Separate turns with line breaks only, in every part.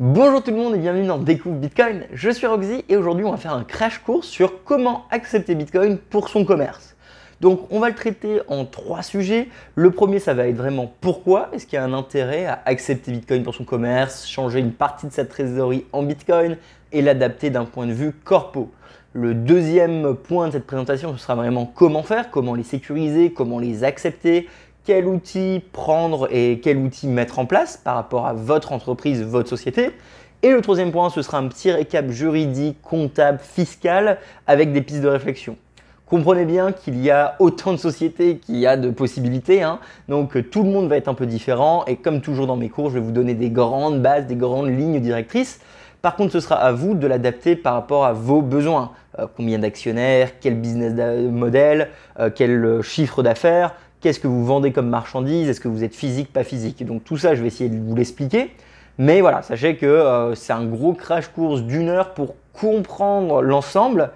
Bonjour tout le monde et bienvenue dans Découvre Bitcoin. Je suis Roxy et aujourd'hui on va faire un crash course sur comment accepter Bitcoin pour son commerce. Donc on va le traiter en trois sujets. Le premier ça va être vraiment pourquoi est-ce qu'il y a un intérêt à accepter Bitcoin pour son commerce, changer une partie de sa trésorerie en Bitcoin et l'adapter d'un point de vue corpo. Le deuxième point de cette présentation ce sera vraiment comment faire, comment les sécuriser, comment les accepter, quel outil prendre et quel outil mettre en place par rapport à votre entreprise, votre société. Et le troisième point, ce sera un petit récap juridique, comptable, fiscal, avec des pistes de réflexion. Comprenez bien qu'il y a autant de sociétés qu'il y a de possibilités, hein. donc euh, tout le monde va être un peu différent, et comme toujours dans mes cours, je vais vous donner des grandes bases, des grandes lignes directrices. Par contre, ce sera à vous de l'adapter par rapport à vos besoins. Euh, combien d'actionnaires, quel business model, euh, quel chiffre d'affaires qu'est-ce que vous vendez comme marchandise, est-ce que vous êtes physique, pas physique. Donc tout ça, je vais essayer de vous l'expliquer. Mais voilà, sachez que euh, c'est un gros crash course d'une heure pour comprendre l'ensemble.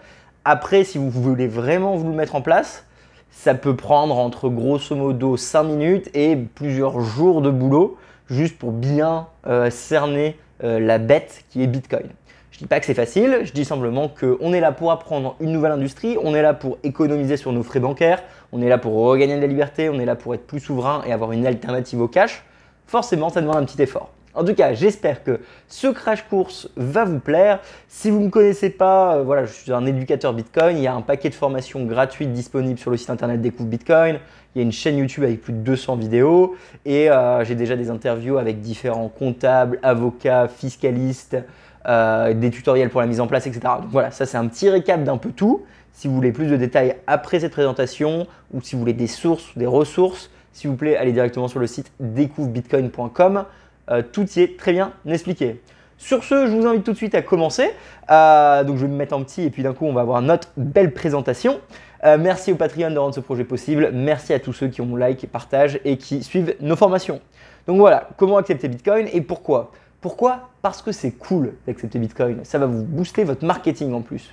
Après, si vous voulez vraiment vous le mettre en place, ça peut prendre entre grosso modo 5 minutes et plusieurs jours de boulot juste pour bien euh, cerner euh, la bête qui est Bitcoin. Je ne dis pas que c'est facile, je dis simplement qu'on est là pour apprendre une nouvelle industrie, on est là pour économiser sur nos frais bancaires, on est là pour regagner de la liberté, on est là pour être plus souverain et avoir une alternative au cash, forcément ça demande un petit effort. En tout cas, j'espère que ce crash course va vous plaire. Si vous ne me connaissez pas, euh, voilà, je suis un éducateur Bitcoin. Il y a un paquet de formations gratuites disponibles sur le site internet Découvre Bitcoin. Il y a une chaîne YouTube avec plus de 200 vidéos. Et euh, j'ai déjà des interviews avec différents comptables, avocats, fiscalistes, euh, des tutoriels pour la mise en place, etc. Donc voilà, ça c'est un petit récap d'un peu tout. Si vous voulez plus de détails après cette présentation ou si vous voulez des sources ou des ressources, s'il vous plaît, allez directement sur le site découvrebitcoin.com. Euh, tout y est très bien expliqué. Sur ce, je vous invite tout de suite à commencer. Euh, donc je vais me mettre en petit et puis d'un coup on va avoir notre belle présentation. Euh, merci au Patreon de rendre ce projet possible. Merci à tous ceux qui ont like, partagent et qui suivent nos formations. Donc voilà, comment accepter Bitcoin et pourquoi Pourquoi Parce que c'est cool d'accepter Bitcoin. Ça va vous booster votre marketing en plus.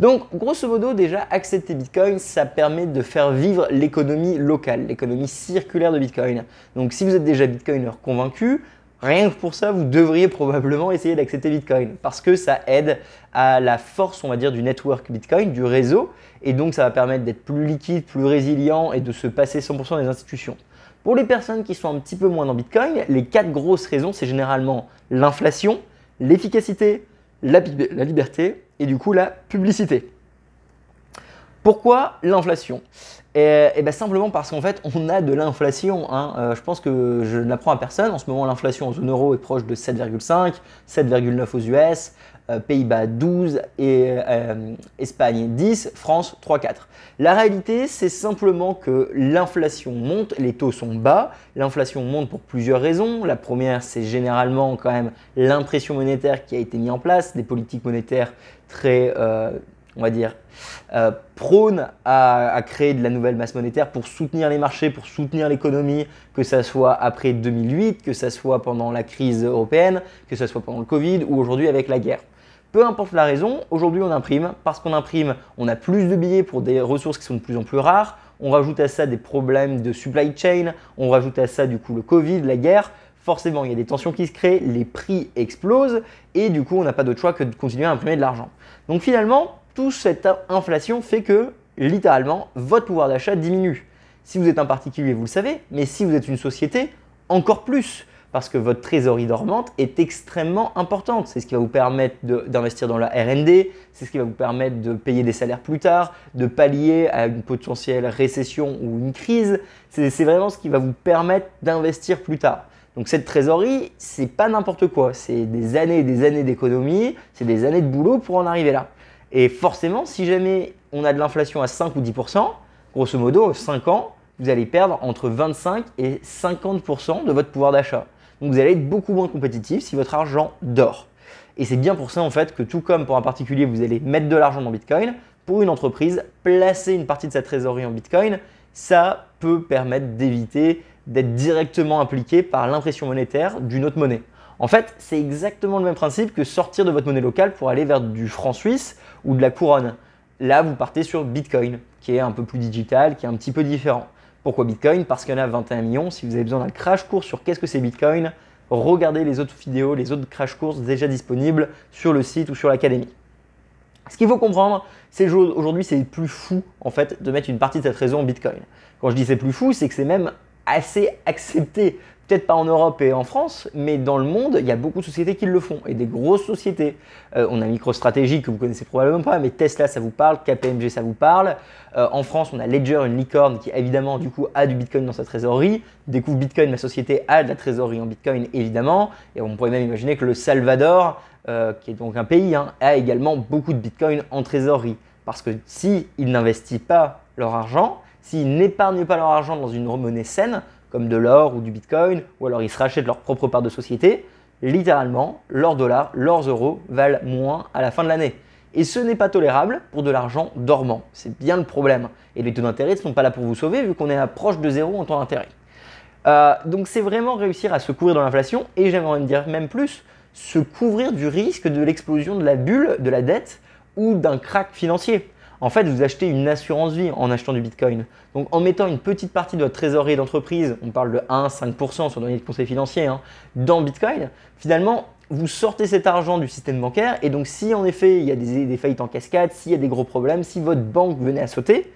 Donc, grosso modo, déjà, accepter Bitcoin, ça permet de faire vivre l'économie locale, l'économie circulaire de Bitcoin. Donc, si vous êtes déjà Bitcoiner convaincu, Rien que pour ça, vous devriez probablement essayer d'accepter Bitcoin parce que ça aide à la force, on va dire, du network Bitcoin, du réseau, et donc ça va permettre d'être plus liquide, plus résilient et de se passer 100% des institutions. Pour les personnes qui sont un petit peu moins dans Bitcoin, les quatre grosses raisons, c'est généralement l'inflation, l'efficacité, la liberté et du coup la publicité. Pourquoi l'inflation et, eh, eh bien, simplement parce qu'en fait, on a de l'inflation. Hein. Euh, je pense que je n'apprends à personne. En ce moment, l'inflation en zone euro est proche de 7,5, 7,9 aux US. Euh, Pays-Bas 12 et euh, Espagne 10, France 3-4. La réalité, c'est simplement que l'inflation monte, les taux sont bas, l'inflation monte pour plusieurs raisons. La première, c'est généralement quand même l'impression monétaire qui a été mise en place, des politiques monétaires très euh, on va dire, prônes à, créer de la nouvelle masse monétaire pour soutenir les marchés, pour soutenir l'économie, que ce soit après 2008, que ce soit pendant la crise européenne, que ce soit pendant le Covid ou aujourd'hui avec la guerre. Peu importe la raison, aujourd'hui on imprime. Parce qu'on imprime, on a plus de billets pour des ressources qui sont de plus en plus rares. On rajoute à ça des problèmes de supply chain. On rajoute à ça du coup le Covid, la guerre. Forcément, il y a des tensions qui se créent, les prix explosent et du coup on n'a pas d'autre choix que de continuer à imprimer de l'argent. Donc finalement, toute cette inflation fait que littéralement votre pouvoir d'achat diminue. Si vous êtes un particulier, vous le savez, mais si vous êtes une société, encore plus parce que votre trésorerie dormante est extrêmement importante. C'est ce qui va vous permettre d'investir dans la RD, c'est ce qui va vous permettre de payer des salaires plus tard, de pallier à une potentielle récession ou une crise. C'est vraiment ce qui va vous permettre d'investir plus tard. Donc cette trésorerie, c'est pas n'importe quoi, c'est des années et des années d'économie, c'est des années de boulot pour en arriver là. Et forcément, si jamais on a de l'inflation à 5 ou 10%, grosso modo, 5 ans, vous allez perdre entre 25 et 50% de votre pouvoir d'achat. Donc vous allez être beaucoup moins compétitif si votre argent dort. Et c'est bien pour ça en fait que tout comme pour un particulier, vous allez mettre de l'argent dans Bitcoin, pour une entreprise, placer une partie de sa trésorerie en Bitcoin, ça peut permettre d'éviter d'être directement impliqué par l'impression monétaire d'une autre monnaie. En fait, c'est exactement le même principe que sortir de votre monnaie locale pour aller vers du franc suisse ou de la couronne. Là, vous partez sur Bitcoin, qui est un peu plus digital, qui est un petit peu différent. Pourquoi Bitcoin Parce qu'il y en a 21 millions. Si vous avez besoin d'un crash course sur qu'est-ce que c'est Bitcoin, regardez les autres vidéos, les autres crash courses déjà disponibles sur le site ou sur l'académie. Ce qu'il faut comprendre, c'est aujourd'hui c'est plus fou en fait de mettre une partie de cette raison en Bitcoin. Quand je dis c'est plus fou, c'est que c'est même assez accepté peut-être pas en Europe et en France, mais dans le monde, il y a beaucoup de sociétés qui le font, et des grosses sociétés. Euh, on a MicroStrategy, que vous connaissez probablement pas, mais Tesla, ça vous parle, KPMG, ça vous parle. Euh, en France, on a Ledger, une licorne, qui évidemment, du coup, a du Bitcoin dans sa trésorerie. Découvre Bitcoin, ma société a de la trésorerie en Bitcoin, évidemment. Et on pourrait même imaginer que le Salvador, euh, qui est donc un pays, hein, a également beaucoup de Bitcoin en trésorerie. Parce que s'ils ils n'investissent pas leur argent, s'ils n'épargnent pas leur argent dans une monnaie saine, comme de l'or ou du bitcoin, ou alors ils se rachètent leur propre part de société, littéralement, leurs dollars, leurs euros valent moins à la fin de l'année. Et ce n'est pas tolérable pour de l'argent dormant. C'est bien le problème. Et les taux d'intérêt ne sont pas là pour vous sauver vu qu'on est à proche de zéro en taux d'intérêt. Euh, donc c'est vraiment réussir à se couvrir dans l'inflation et j'aimerais dire même plus, se couvrir du risque de l'explosion de la bulle, de la dette ou d'un crack financier en fait, vous achetez une assurance vie en achetant du Bitcoin. Donc, en mettant une petite partie de votre trésorerie d'entreprise, on parle de 1-5% sur données de conseil financier, hein, dans Bitcoin, finalement, vous sortez cet argent du système bancaire. Et donc, si en effet, il y a des, faillites en cascade, s'il y a des gros problèmes, si votre banque venait à sauter,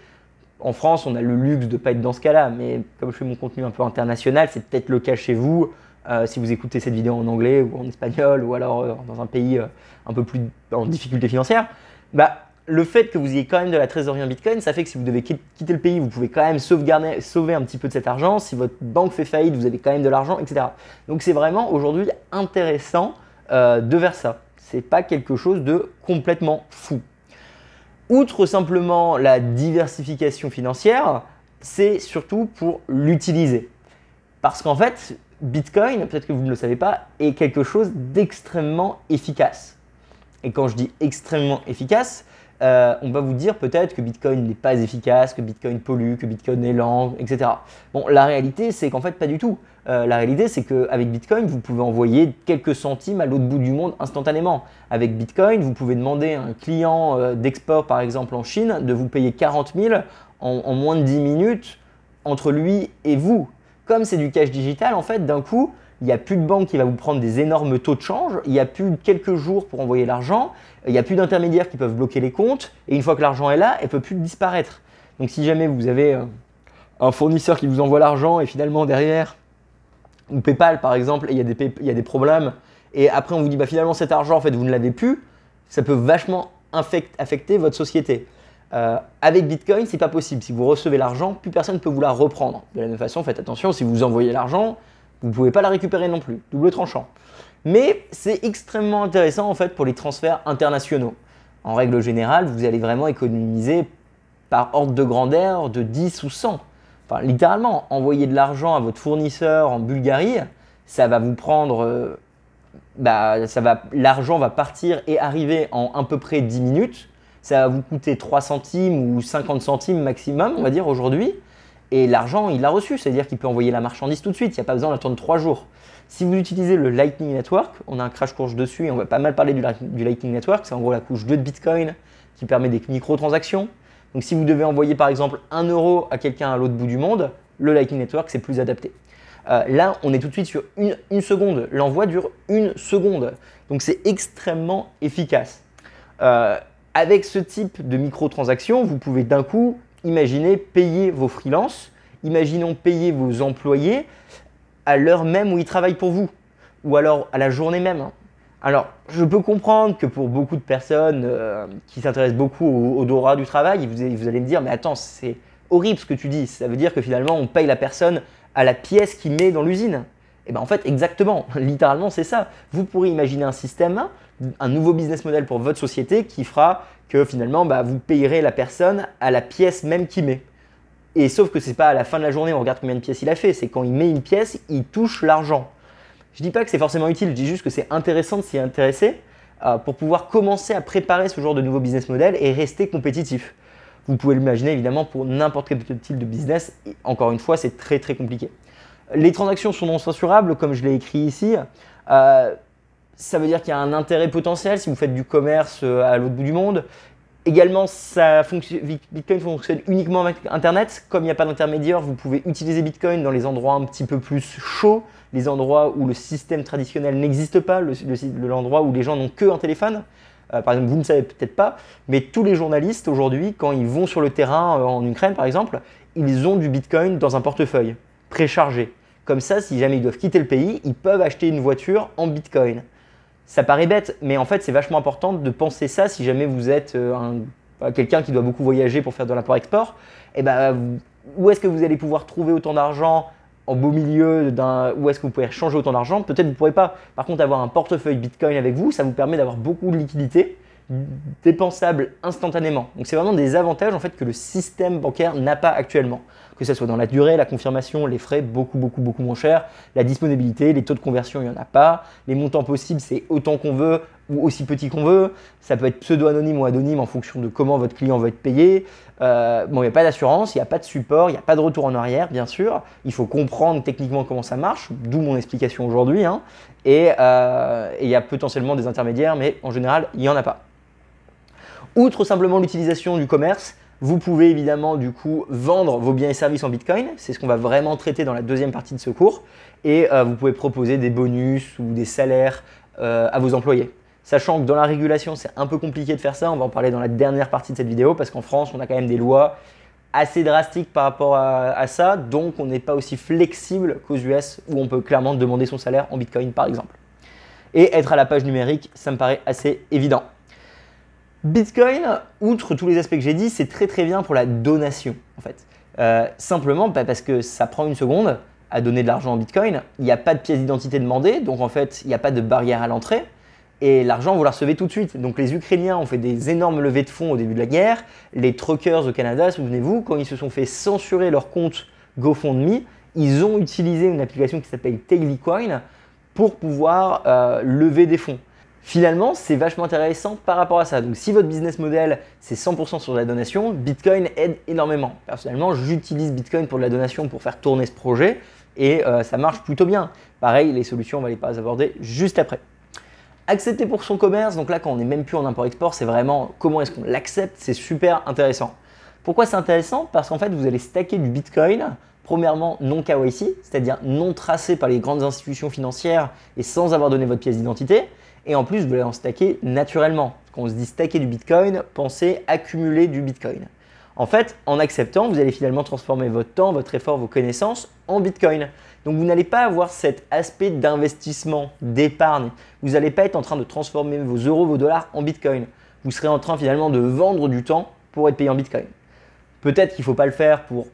en France, on a le luxe de ne pas être dans ce cas-là. Mais comme je fais mon contenu un peu international, c'est peut-être le cas chez vous. Euh, si vous écoutez cette vidéo en anglais ou en espagnol ou alors euh, dans un pays euh, un peu plus en difficulté financière, bah, le fait que vous ayez quand même de la trésorerie en Bitcoin, ça fait que si vous devez quitter le pays, vous pouvez quand même sauvegarder, sauver un petit peu de cet argent. Si votre banque fait faillite, vous avez quand même de l'argent, etc. Donc c'est vraiment aujourd'hui intéressant euh, de faire ça. C'est pas quelque chose de complètement fou. Outre simplement la diversification financière, c'est surtout pour l'utiliser. Parce qu'en fait, Bitcoin, peut-être que vous ne le savez pas, est quelque chose d'extrêmement efficace. Et quand je dis extrêmement efficace, euh, on va vous dire peut-être que Bitcoin n'est pas efficace, que Bitcoin pollue, que Bitcoin est lent, etc. Bon, la réalité, c'est qu'en fait, pas du tout. Euh, la réalité, c'est qu'avec Bitcoin, vous pouvez envoyer quelques centimes à l'autre bout du monde instantanément. Avec Bitcoin, vous pouvez demander à un client euh, d'export, par exemple en Chine, de vous payer 40 000 en, en moins de 10 minutes entre lui et vous. Comme c'est du cash digital, en fait, d'un coup, il n'y a plus de banque qui va vous prendre des énormes taux de change, il n'y a plus de quelques jours pour envoyer l'argent, il n'y a plus d'intermédiaires qui peuvent bloquer les comptes, et une fois que l'argent est là, elle ne peut plus disparaître. Donc si jamais vous avez euh, un fournisseur qui vous envoie l'argent et finalement derrière, ou PayPal par exemple, il y, a des problèmes, et après on vous dit bah, finalement cet argent en fait vous ne l'avez plus, ça peut vachement affecter votre société. Euh, avec Bitcoin, c'est pas possible. Si vous recevez l'argent, plus personne ne peut vous la reprendre. De la même façon, faites attention, si vous envoyez l'argent, vous ne pouvez pas la récupérer non plus, double tranchant. Mais c'est extrêmement intéressant en fait pour les transferts internationaux. En règle générale, vous allez vraiment économiser par ordre de grandeur de 10 ou 100. Enfin, littéralement, envoyer de l'argent à votre fournisseur en Bulgarie, ça va vous prendre. Euh, bah, l'argent va partir et arriver en à peu près 10 minutes. Ça va vous coûter 3 centimes ou 50 centimes maximum, on va dire aujourd'hui. Et l'argent, il l'a reçu, c'est-à-dire qu'il peut envoyer la marchandise tout de suite, il n'y a pas besoin d'attendre trois jours. Si vous utilisez le Lightning Network, on a un crash course dessus et on va pas mal parler du, Lightning Network, c'est en gros la couche 2 de Bitcoin qui permet des microtransactions. Donc si vous devez envoyer par exemple un euro à quelqu'un à l'autre bout du monde, le Lightning Network c'est plus adapté. Euh, là, on est tout de suite sur une, seconde. L'envoi dure une seconde. Donc c'est extrêmement efficace. Euh, avec ce type de microtransactions, vous pouvez d'un coup imaginez payer vos freelances, imaginons payer vos employés à l'heure même où ils travaillent pour vous, ou alors à la journée même. Hein. Alors, je peux comprendre que pour beaucoup de personnes euh, qui s'intéressent beaucoup au, au du travail, vous, vous allez me dire, mais attends, c'est horrible ce que tu dis. Ça veut dire que finalement, on paye la personne à la pièce qu'il met dans l'usine. Et eh bien en fait, exactement, littéralement, c'est ça. Vous pourrez imaginer un système un nouveau business model pour votre société qui fera que finalement bah, vous payerez la personne à la pièce même qu'il met. Et sauf que c'est pas à la fin de la journée, on regarde combien de pièces il a fait, c'est quand il met une pièce, il touche l'argent. Je dis pas que c'est forcément utile, je dis juste que c'est intéressant de s'y intéresser euh, pour pouvoir commencer à préparer ce genre de nouveau business model et rester compétitif. Vous pouvez l'imaginer évidemment pour n'importe quel type de business, encore une fois, c'est très très compliqué. Les transactions sont non censurables, comme je l'ai écrit ici. Euh, ça veut dire qu'il y a un intérêt potentiel si vous faites du commerce euh, à l'autre bout du monde. Également, ça fonctionne, Bitcoin fonctionne uniquement avec Internet. Comme il n'y a pas d'intermédiaire, vous pouvez utiliser Bitcoin dans les endroits un petit peu plus chauds, les endroits où le système traditionnel n'existe pas, l'endroit le, où les gens n'ont qu'un téléphone. Euh, par exemple, vous ne savez peut-être pas, mais tous les journalistes aujourd'hui, quand ils vont sur le terrain euh, en Ukraine par exemple, ils ont du Bitcoin dans un portefeuille préchargé. Comme ça, si jamais ils doivent quitter le pays, ils peuvent acheter une voiture en Bitcoin ça paraît bête, mais en fait, c'est vachement important de penser ça si jamais vous êtes euh, bah, quelqu'un qui doit beaucoup voyager pour faire de l'import-export. Et eh ben, bah, où est-ce que vous allez pouvoir trouver autant d'argent en beau milieu d'un où est-ce que vous pouvez changer autant d'argent Peut-être que vous ne pourrez pas. Par contre, avoir un portefeuille Bitcoin avec vous, ça vous permet d'avoir beaucoup de liquidités dépensables instantanément. Donc c'est vraiment des avantages en fait que le système bancaire n'a pas actuellement que ce soit dans la durée, la confirmation, les frais beaucoup, beaucoup, beaucoup moins chers, la disponibilité, les taux de conversion, il n'y en a pas, les montants possibles, c'est autant qu'on veut ou aussi petit qu'on veut, ça peut être pseudo-anonyme ou anonyme en fonction de comment votre client va être payé. Euh, bon, il n'y a pas d'assurance, il n'y a pas de support, il n'y a pas de retour en arrière, bien sûr. Il faut comprendre techniquement comment ça marche, d'où mon explication aujourd'hui. Hein. Euh, et il y a potentiellement des intermédiaires, mais en général, il n'y en a pas. Outre simplement l'utilisation du commerce, vous pouvez évidemment du coup vendre vos biens et services en Bitcoin, c'est ce qu'on va vraiment traiter dans la deuxième partie de ce cours, et euh, vous pouvez proposer des bonus ou des salaires euh, à vos employés. Sachant que dans la régulation, c'est un peu compliqué de faire ça, on va en parler dans la dernière partie de cette vidéo, parce qu'en France, on a quand même des lois assez drastiques par rapport à ça, donc on n'est pas aussi flexible qu'aux US, où on peut clairement demander son salaire en Bitcoin par exemple. Et être à la page numérique, ça me paraît assez évident. Bitcoin, outre tous les aspects que j'ai dit, c'est très très bien pour la donation en fait. Euh, simplement bah, parce que ça prend une seconde à donner de l'argent en Bitcoin, il n'y a pas de pièce d'identité demandée, donc en fait il n'y a pas de barrière à l'entrée et l'argent vous la recevez tout de suite. Donc les Ukrainiens ont fait des énormes levées de fonds au début de la guerre, les truckers au Canada, souvenez-vous, quand ils se sont fait censurer leur compte GoFundMe, ils ont utilisé une application qui s'appelle Tailycoin pour pouvoir euh, lever des fonds. Finalement, c'est vachement intéressant par rapport à ça. Donc si votre business model, c'est 100% sur la donation, Bitcoin aide énormément. Personnellement, j'utilise Bitcoin pour de la donation pour faire tourner ce projet et euh, ça marche plutôt bien. Pareil, les solutions, on va les pas aborder juste après. Accepter pour son commerce, donc là quand on n'est même plus en import-export, c'est vraiment comment est-ce qu'on l'accepte, c'est super intéressant. Pourquoi c'est intéressant Parce qu'en fait, vous allez stacker du Bitcoin, premièrement non KYC, c'est-à-dire non tracé par les grandes institutions financières et sans avoir donné votre pièce d'identité. Et en plus, vous allez en stacker naturellement. Quand on se dit stacker du Bitcoin, pensez accumuler du Bitcoin. En fait, en acceptant, vous allez finalement transformer votre temps, votre effort, vos connaissances en Bitcoin. Donc vous n'allez pas avoir cet aspect d'investissement, d'épargne. Vous n'allez pas être en train de transformer vos euros, vos dollars en Bitcoin. Vous serez en train finalement de vendre du temps pour être payé en Bitcoin. Peut-être qu'il ne faut pas le faire pour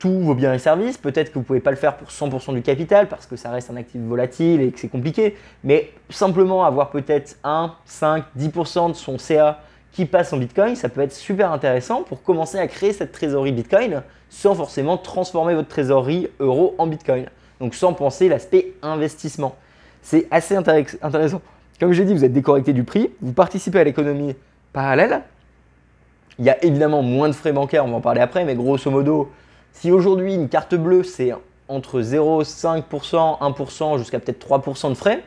tous vos biens et services. Peut-être que vous ne pouvez pas le faire pour 100% du capital parce que ça reste un actif volatile et que c'est compliqué. Mais simplement avoir peut-être 1, 5, 10% de son CA qui passe en Bitcoin, ça peut être super intéressant pour commencer à créer cette trésorerie Bitcoin sans forcément transformer votre trésorerie euro en Bitcoin. Donc sans penser l'aspect investissement. C'est assez intéressant. Comme j'ai dit, vous êtes décorrecté du prix, vous participez à l'économie parallèle. Il y a évidemment moins de frais bancaires, on va en parler après, mais grosso modo, si aujourd'hui une carte bleue c'est entre 0,5%, 1% jusqu'à peut-être 3% de frais,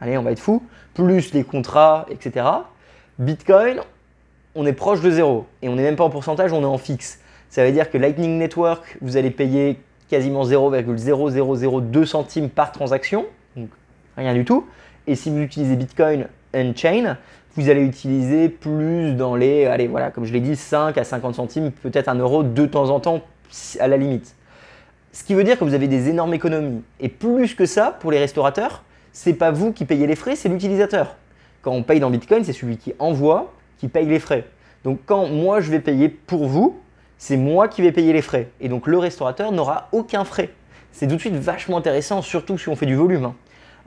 allez on va être fou, plus les contrats, etc. Bitcoin, on est proche de zéro et on n'est même pas en pourcentage, on est en fixe. Ça veut dire que Lightning Network, vous allez payer quasiment 0,0002 centimes par transaction, donc rien du tout. Et si vous utilisez Bitcoin Chain vous allez utiliser plus dans les, allez voilà, comme je l'ai dit, 5 à 50 centimes, peut-être un euro de temps en temps à la limite. Ce qui veut dire que vous avez des énormes économies. Et plus que ça, pour les restaurateurs, c'est pas vous qui payez les frais, c'est l'utilisateur. Quand on paye dans Bitcoin, c'est celui qui envoie qui paye les frais. Donc quand moi je vais payer pour vous, c'est moi qui vais payer les frais. Et donc le restaurateur n'aura aucun frais. C'est tout de suite vachement intéressant, surtout si on fait du volume. Hein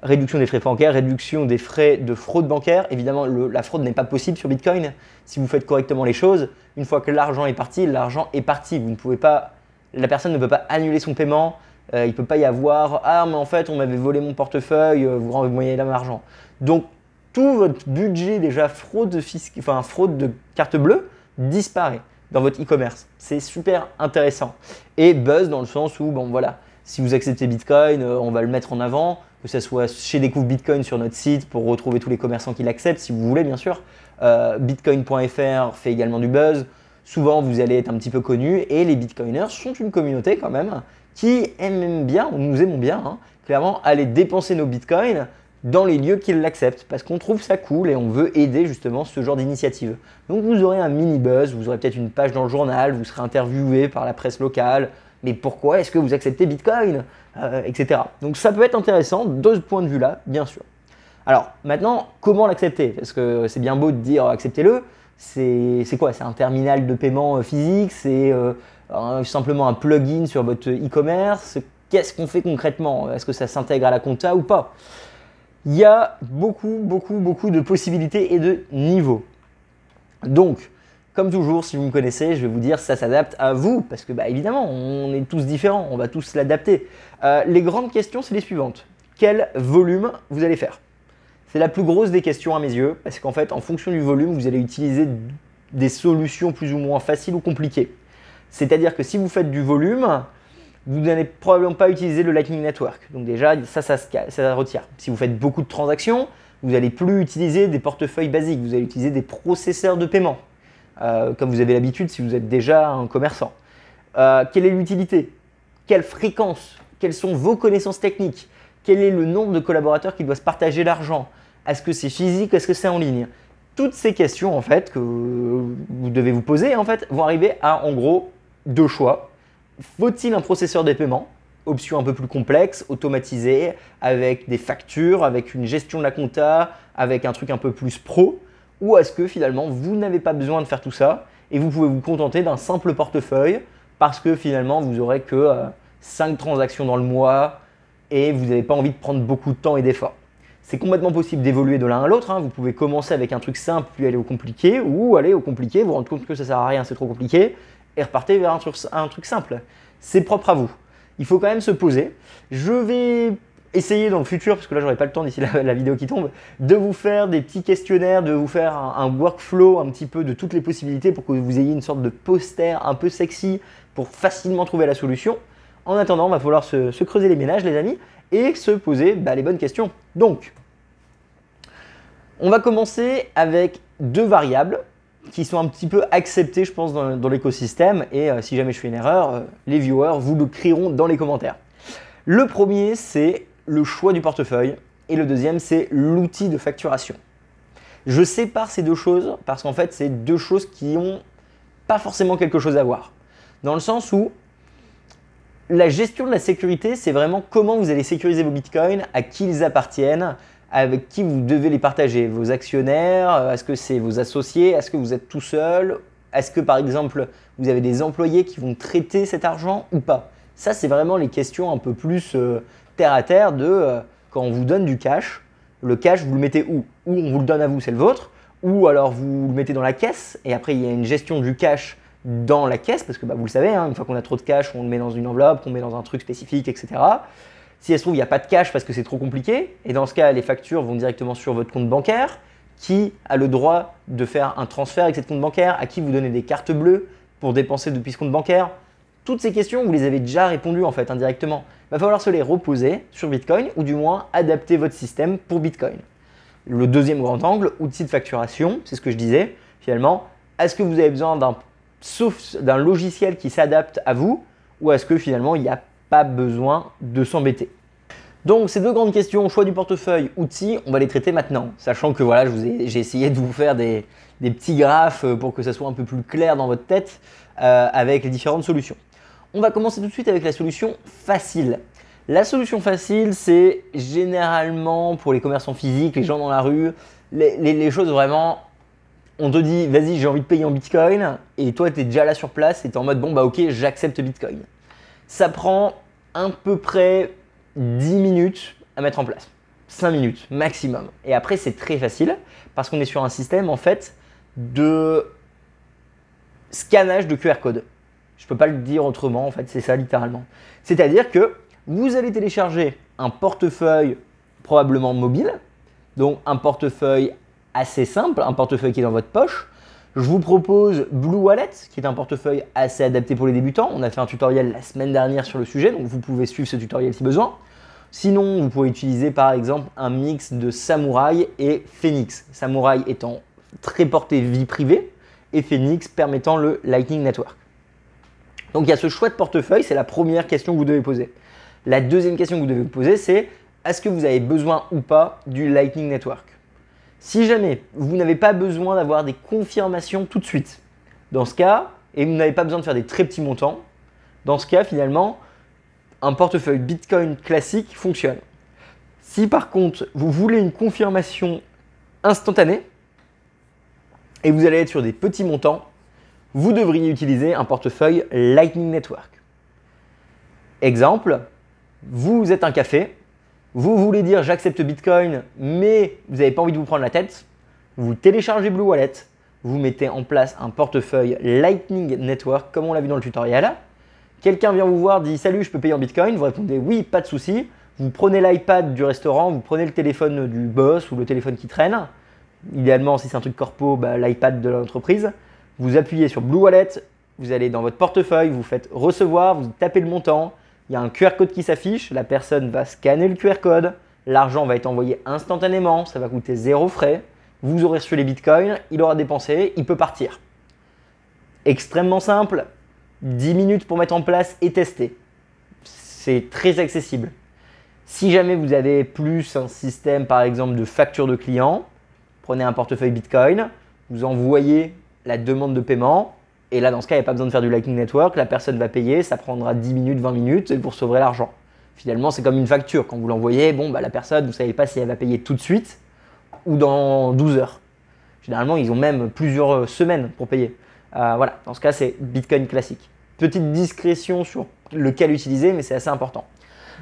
réduction des frais bancaires, réduction des frais de fraude bancaire. Évidemment, la fraude n'est pas possible sur Bitcoin. Si vous faites correctement les choses, une fois que l'argent est parti, l'argent est parti. Vous ne pouvez pas, la personne ne peut pas annuler son paiement. Euh, il ne peut pas y avoir ah mais en fait on m'avait volé mon portefeuille, euh, vous renvoyez là mon argent. Donc tout votre budget déjà fraude, enfin, fraude de carte bleue disparaît dans votre e-commerce. C'est super intéressant. Et buzz dans le sens où bon voilà, si vous acceptez Bitcoin, euh, on va le mettre en avant que ce soit chez Découvre Bitcoin sur notre site pour retrouver tous les commerçants qui l'acceptent, si vous voulez bien sûr. Euh, Bitcoin.fr fait également du buzz. Souvent, vous allez être un petit peu connu et les Bitcoiners sont une communauté quand même qui aime bien, ou nous aimons bien, hein, clairement, aller dépenser nos Bitcoins dans les lieux qui l'acceptent parce qu'on trouve ça cool et on veut aider justement ce genre d'initiative. Donc vous aurez un mini buzz, vous aurez peut-être une page dans le journal, vous serez interviewé par la presse locale, mais pourquoi est-ce que vous acceptez Bitcoin euh, Etc. Donc ça peut être intéressant de ce point de vue-là, bien sûr. Alors maintenant, comment l'accepter Parce que c'est bien beau de dire euh, acceptez-le. C'est quoi C'est un terminal de paiement euh, physique C'est simplement un plugin sur votre e-commerce Qu'est-ce qu'on fait concrètement Est-ce que ça s'intègre à la compta ou pas Il y a beaucoup, beaucoup, beaucoup de possibilités et de niveaux. Donc, comme toujours, si vous me connaissez, je vais vous dire ça s'adapte à vous, parce que bah, évidemment, on est tous différents, on va tous l'adapter. Euh, les grandes questions, c'est les suivantes. Quel volume vous allez faire C'est la plus grosse des questions à mes yeux, parce qu'en fait, en fonction du volume, vous allez utiliser des solutions plus ou moins faciles ou compliquées. C'est-à-dire que si vous faites du volume, vous n'allez probablement pas utiliser le Lightning Network. Donc déjà, ça, ça, ça, ça retire. Si vous faites beaucoup de transactions, vous n'allez plus utiliser des portefeuilles basiques, vous allez utiliser des processeurs de paiement. Euh, comme vous avez l'habitude si vous êtes déjà un commerçant. Euh, quelle est l'utilité Quelle fréquence Quelles sont vos connaissances techniques Quel est le nombre de collaborateurs qui doivent se partager l'argent Est-ce que c'est physique Est-ce que c'est en ligne Toutes ces questions en fait que vous devez vous poser en fait vont arriver à en gros deux choix. Faut-il un processeur des paiements option un peu plus complexe, automatisée, avec des factures, avec une gestion de la compta, avec un truc un peu plus pro ou est-ce que finalement, vous n'avez pas besoin de faire tout ça et vous pouvez vous contenter d'un simple portefeuille parce que finalement, vous aurez que 5 euh, transactions dans le mois et vous n'avez pas envie de prendre beaucoup de temps et d'efforts. C'est complètement possible d'évoluer de l'un à l'autre. Hein. Vous pouvez commencer avec un truc simple, puis aller au compliqué, ou aller au compliqué, vous, vous rendre compte que ça sert à rien, c'est trop compliqué, et repartez vers un truc simple. C'est propre à vous. Il faut quand même se poser. Je vais Essayez dans le futur, parce que là j'aurai pas le temps d'ici la, vidéo qui tombe, de vous faire des petits questionnaires, de vous faire un, workflow un petit peu de toutes les possibilités pour que vous ayez une sorte de poster un peu sexy pour facilement trouver la solution. En attendant, il va falloir se, creuser les ménages, les amis, et se poser bah, les bonnes questions. Donc, on va commencer avec deux variables qui sont un petit peu acceptées, je pense, dans, l'écosystème. Et euh, si jamais je fais une erreur, euh, les viewers vous le crieront dans les commentaires. Le premier, c'est le choix du portefeuille et le deuxième, c'est l'outil de facturation. Je sépare ces deux choses parce qu'en fait, c'est deux choses qui n'ont pas forcément quelque chose à voir. Dans le sens où la gestion de la sécurité, c'est vraiment comment vous allez sécuriser vos bitcoins, à qui ils appartiennent, avec qui vous devez les partager, vos actionnaires, euh, est-ce que c'est vos associés, est-ce que vous êtes tout seul, est-ce que par exemple vous avez des employés qui vont traiter cet argent ou pas. Ça, c'est vraiment les questions un peu plus... Euh, terre à terre de euh, quand on vous donne du cash, le cash vous le mettez où Ou on vous le donne à vous, c'est le vôtre, ou alors vous le mettez dans la caisse et après il y a une gestion du cash dans la caisse parce que bah, vous le savez, hein, une fois qu'on a trop de cash, on le met dans une enveloppe, on met dans un truc spécifique, etc. Si elle se trouve, il n'y a pas de cash parce que c'est trop compliqué, et dans ce cas, les factures vont directement sur votre compte bancaire. Qui a le droit de faire un transfert avec cette compte bancaire À qui vous donnez des cartes bleues pour dépenser depuis ce compte bancaire toutes ces questions, vous les avez déjà répondues en fait indirectement. Il va falloir se les reposer sur Bitcoin ou du moins adapter votre système pour Bitcoin. Le deuxième grand angle, outil de facturation, c'est ce que je disais. Finalement, est-ce que vous avez besoin d'un logiciel qui s'adapte à vous ou est-ce que finalement il n'y a pas besoin de s'embêter donc ces deux grandes questions, choix du portefeuille, outils, on va les traiter maintenant, sachant que voilà, j'ai essayé de vous faire des, petits graphes pour que ça soit un peu plus clair dans votre tête euh, avec les différentes solutions. On va commencer tout de suite avec la solution facile. La solution facile, c'est généralement pour les commerçants physiques, les gens dans la rue, les, choses vraiment. On te dit, vas-y, j'ai envie de payer en bitcoin, et toi, tu es déjà là sur place et tu es en mode, bon, bah ok, j'accepte bitcoin. Ça prend à peu près 10 minutes à mettre en place. 5 minutes maximum. Et après, c'est très facile parce qu'on est sur un système en fait de scannage de QR code. Je ne peux pas le dire autrement, en fait, c'est ça littéralement. C'est-à-dire que vous allez télécharger un portefeuille probablement mobile, donc un portefeuille assez simple, un portefeuille qui est dans votre poche. Je vous propose Blue Wallet, qui est un portefeuille assez adapté pour les débutants. On a fait un tutoriel la semaine dernière sur le sujet, donc vous pouvez suivre ce tutoriel si besoin. Sinon, vous pouvez utiliser par exemple un mix de Samurai et Phoenix. Samurai étant très porté vie privée et Phoenix permettant le Lightning Network. Donc il y a ce choix de portefeuille, c'est la première question que vous devez poser. La deuxième question que vous devez vous poser, c'est est-ce que vous avez besoin ou pas du Lightning Network Si jamais vous n'avez pas besoin d'avoir des confirmations tout de suite, dans ce cas, et vous n'avez pas besoin de faire des très petits montants, dans ce cas, finalement, un portefeuille Bitcoin classique fonctionne. Si par contre, vous voulez une confirmation instantanée, et vous allez être sur des petits montants, vous devriez utiliser un portefeuille Lightning Network. Exemple, vous êtes un café, vous voulez dire j'accepte Bitcoin, mais vous n'avez pas envie de vous prendre la tête, vous téléchargez Blue Wallet, vous mettez en place un portefeuille Lightning Network, comme on l'a vu dans le tutoriel. Quelqu'un vient vous voir, dit salut, je peux payer en Bitcoin, vous répondez oui, pas de souci. Vous prenez l'iPad du restaurant, vous prenez le téléphone du boss ou le téléphone qui traîne. Idéalement, si c'est un truc corpo, bah, l'iPad de l'entreprise vous appuyez sur Blue Wallet, vous allez dans votre portefeuille, vous faites recevoir, vous tapez le montant, il y a un QR code qui s'affiche, la personne va scanner le QR code, l'argent va être envoyé instantanément, ça va coûter zéro frais, vous aurez reçu les bitcoins, il aura dépensé, il peut partir. Extrêmement simple, 10 minutes pour mettre en place et tester. C'est très accessible. Si jamais vous avez plus un système par exemple de facture de client, prenez un portefeuille bitcoin, vous envoyez la demande de paiement. Et là, dans ce cas, il n'y a pas besoin de faire du Lightning Network. La personne va payer, ça prendra 10 minutes, 20 minutes et vous recevrez l'argent. Finalement, c'est comme une facture. Quand vous l'envoyez, bon, bah, la personne, vous ne savez pas si elle va payer tout de suite ou dans 12 heures. Généralement, ils ont même plusieurs euh, semaines pour payer. Euh, voilà, dans ce cas, c'est Bitcoin classique. Petite discrétion sur lequel utiliser, mais c'est assez important.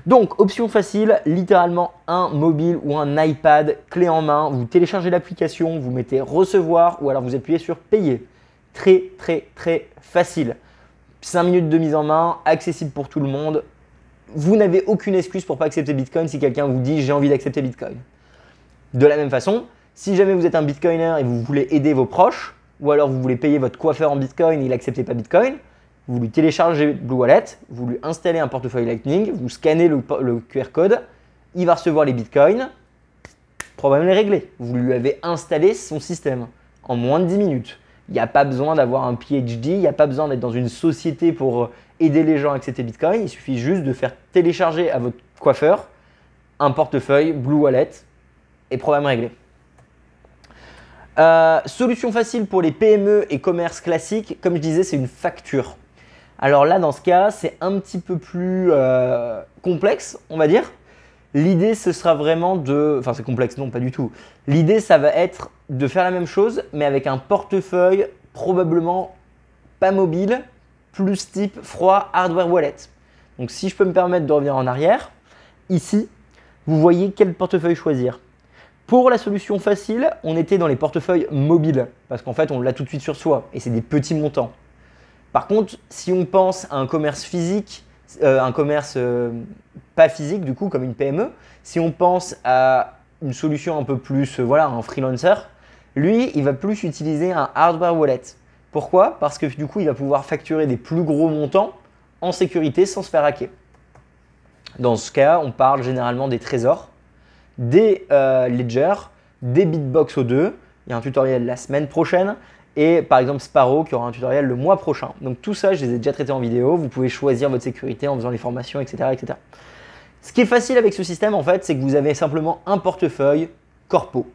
Donc, option facile, littéralement un mobile ou un iPad clé en main. Vous téléchargez l'application, vous mettez recevoir ou alors vous appuyez sur payer. Très, très, très facile. 5 minutes de mise en main, accessible pour tout le monde. Vous n'avez aucune excuse pour pas accepter Bitcoin si quelqu'un vous dit j'ai envie d'accepter Bitcoin. De la même façon, si jamais vous êtes un Bitcoiner et vous voulez aider vos proches, ou alors vous voulez payer votre coiffeur en Bitcoin et il n'accepte pas Bitcoin, vous lui téléchargez Blue Wallet, vous lui installez un portefeuille Lightning, vous scannez le, QR code, il va recevoir les bitcoins, problème est réglé. Vous lui avez installé son système en moins de 10 minutes. Il n'y a pas besoin d'avoir un PhD, il n'y a pas besoin d'être dans une société pour euh, aider les gens à accepter Bitcoin. Il suffit juste de faire télécharger à votre coiffeur un portefeuille Blue Wallet et problème réglé. Euh, solution facile pour les PME et commerces classiques, comme je disais, c'est une facture. Alors là, dans ce cas, c'est un petit peu plus euh, complexe, on va dire. L'idée, ce sera vraiment de... Enfin, c'est complexe, non, pas du tout. L'idée, ça va être de faire la même chose, mais avec un portefeuille probablement pas mobile, plus type froid hardware wallet. Donc si je peux me permettre de revenir en arrière, ici, vous voyez quel portefeuille choisir. Pour la solution facile, on était dans les portefeuilles mobiles, parce qu'en fait, on l'a tout de suite sur soi, et c'est des petits montants. Par contre, si on pense à un commerce physique, euh, un commerce euh, pas physique du coup, comme une PME, si on pense à une solution un peu plus, euh, voilà, un freelancer, lui, il va plus utiliser un hardware wallet. Pourquoi Parce que du coup, il va pouvoir facturer des plus gros montants en sécurité sans se faire hacker. Dans ce cas, on parle généralement des trésors, des ledgers, des bitbox O2. Il y a un tutoriel la semaine prochaine et par exemple Sparrow qui aura un tutoriel le mois prochain. Donc tout ça, je les ai déjà traités en vidéo. Vous pouvez choisir votre sécurité en faisant les formations, etc. etc. Ce qui est facile avec ce système, en fait, c'est que vous avez simplement un portefeuille corpo,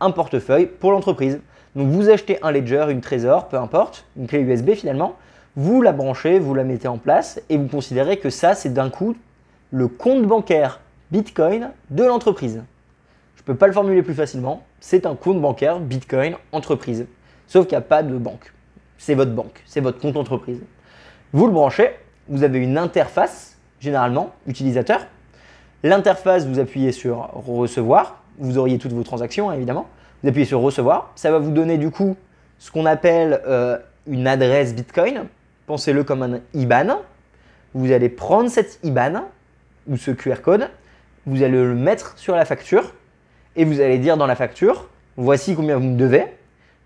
un portefeuille pour l'entreprise. Donc vous achetez un ledger, une trésor, peu importe, une clé USB finalement, vous la branchez, vous la mettez en place et vous considérez que ça, c'est d'un coup le compte bancaire Bitcoin de l'entreprise. Je ne peux pas le formuler plus facilement, c'est un compte bancaire Bitcoin entreprise. Sauf qu'il n'y a pas de banque. C'est votre banque, c'est votre compte entreprise. Vous le branchez, vous avez une interface, généralement, utilisateur. L'interface, vous appuyez sur recevoir. Vous auriez toutes vos transactions, évidemment. Vous appuyez sur recevoir. Ça va vous donner du coup ce qu'on appelle euh, une adresse Bitcoin. Pensez-le comme un IBAN. Vous allez prendre cet IBAN ou ce QR code, vous allez le mettre sur la facture et vous allez dire dans la facture, voici combien vous me devez,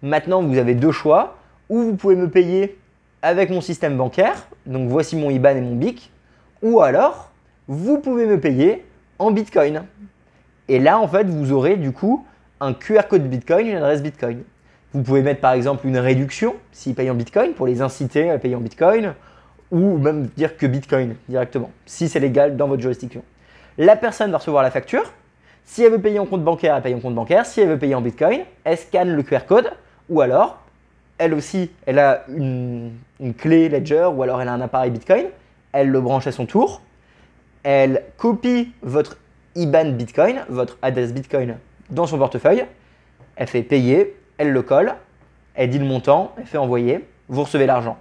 Maintenant, vous avez deux choix. Ou vous pouvez me payer avec mon système bancaire, donc voici mon IBAN et mon BIC, ou alors vous pouvez me payer en Bitcoin. Et là, en fait, vous aurez du coup un QR code Bitcoin, une adresse Bitcoin. Vous pouvez mettre par exemple une réduction s'ils payent en Bitcoin pour les inciter à payer en Bitcoin, ou même dire que Bitcoin directement, si c'est légal dans votre juridiction. La personne va recevoir la facture. Si elle veut payer en compte bancaire, elle paye en compte bancaire. Si elle veut payer en Bitcoin, elle scanne le QR code ou alors, elle aussi, elle a une, clé Ledger ou alors elle a un appareil Bitcoin, elle le branche à son tour, elle copie votre IBAN Bitcoin, votre adresse Bitcoin dans son portefeuille, elle fait payer, elle le colle, elle dit le montant, elle fait envoyer, vous recevez l'argent.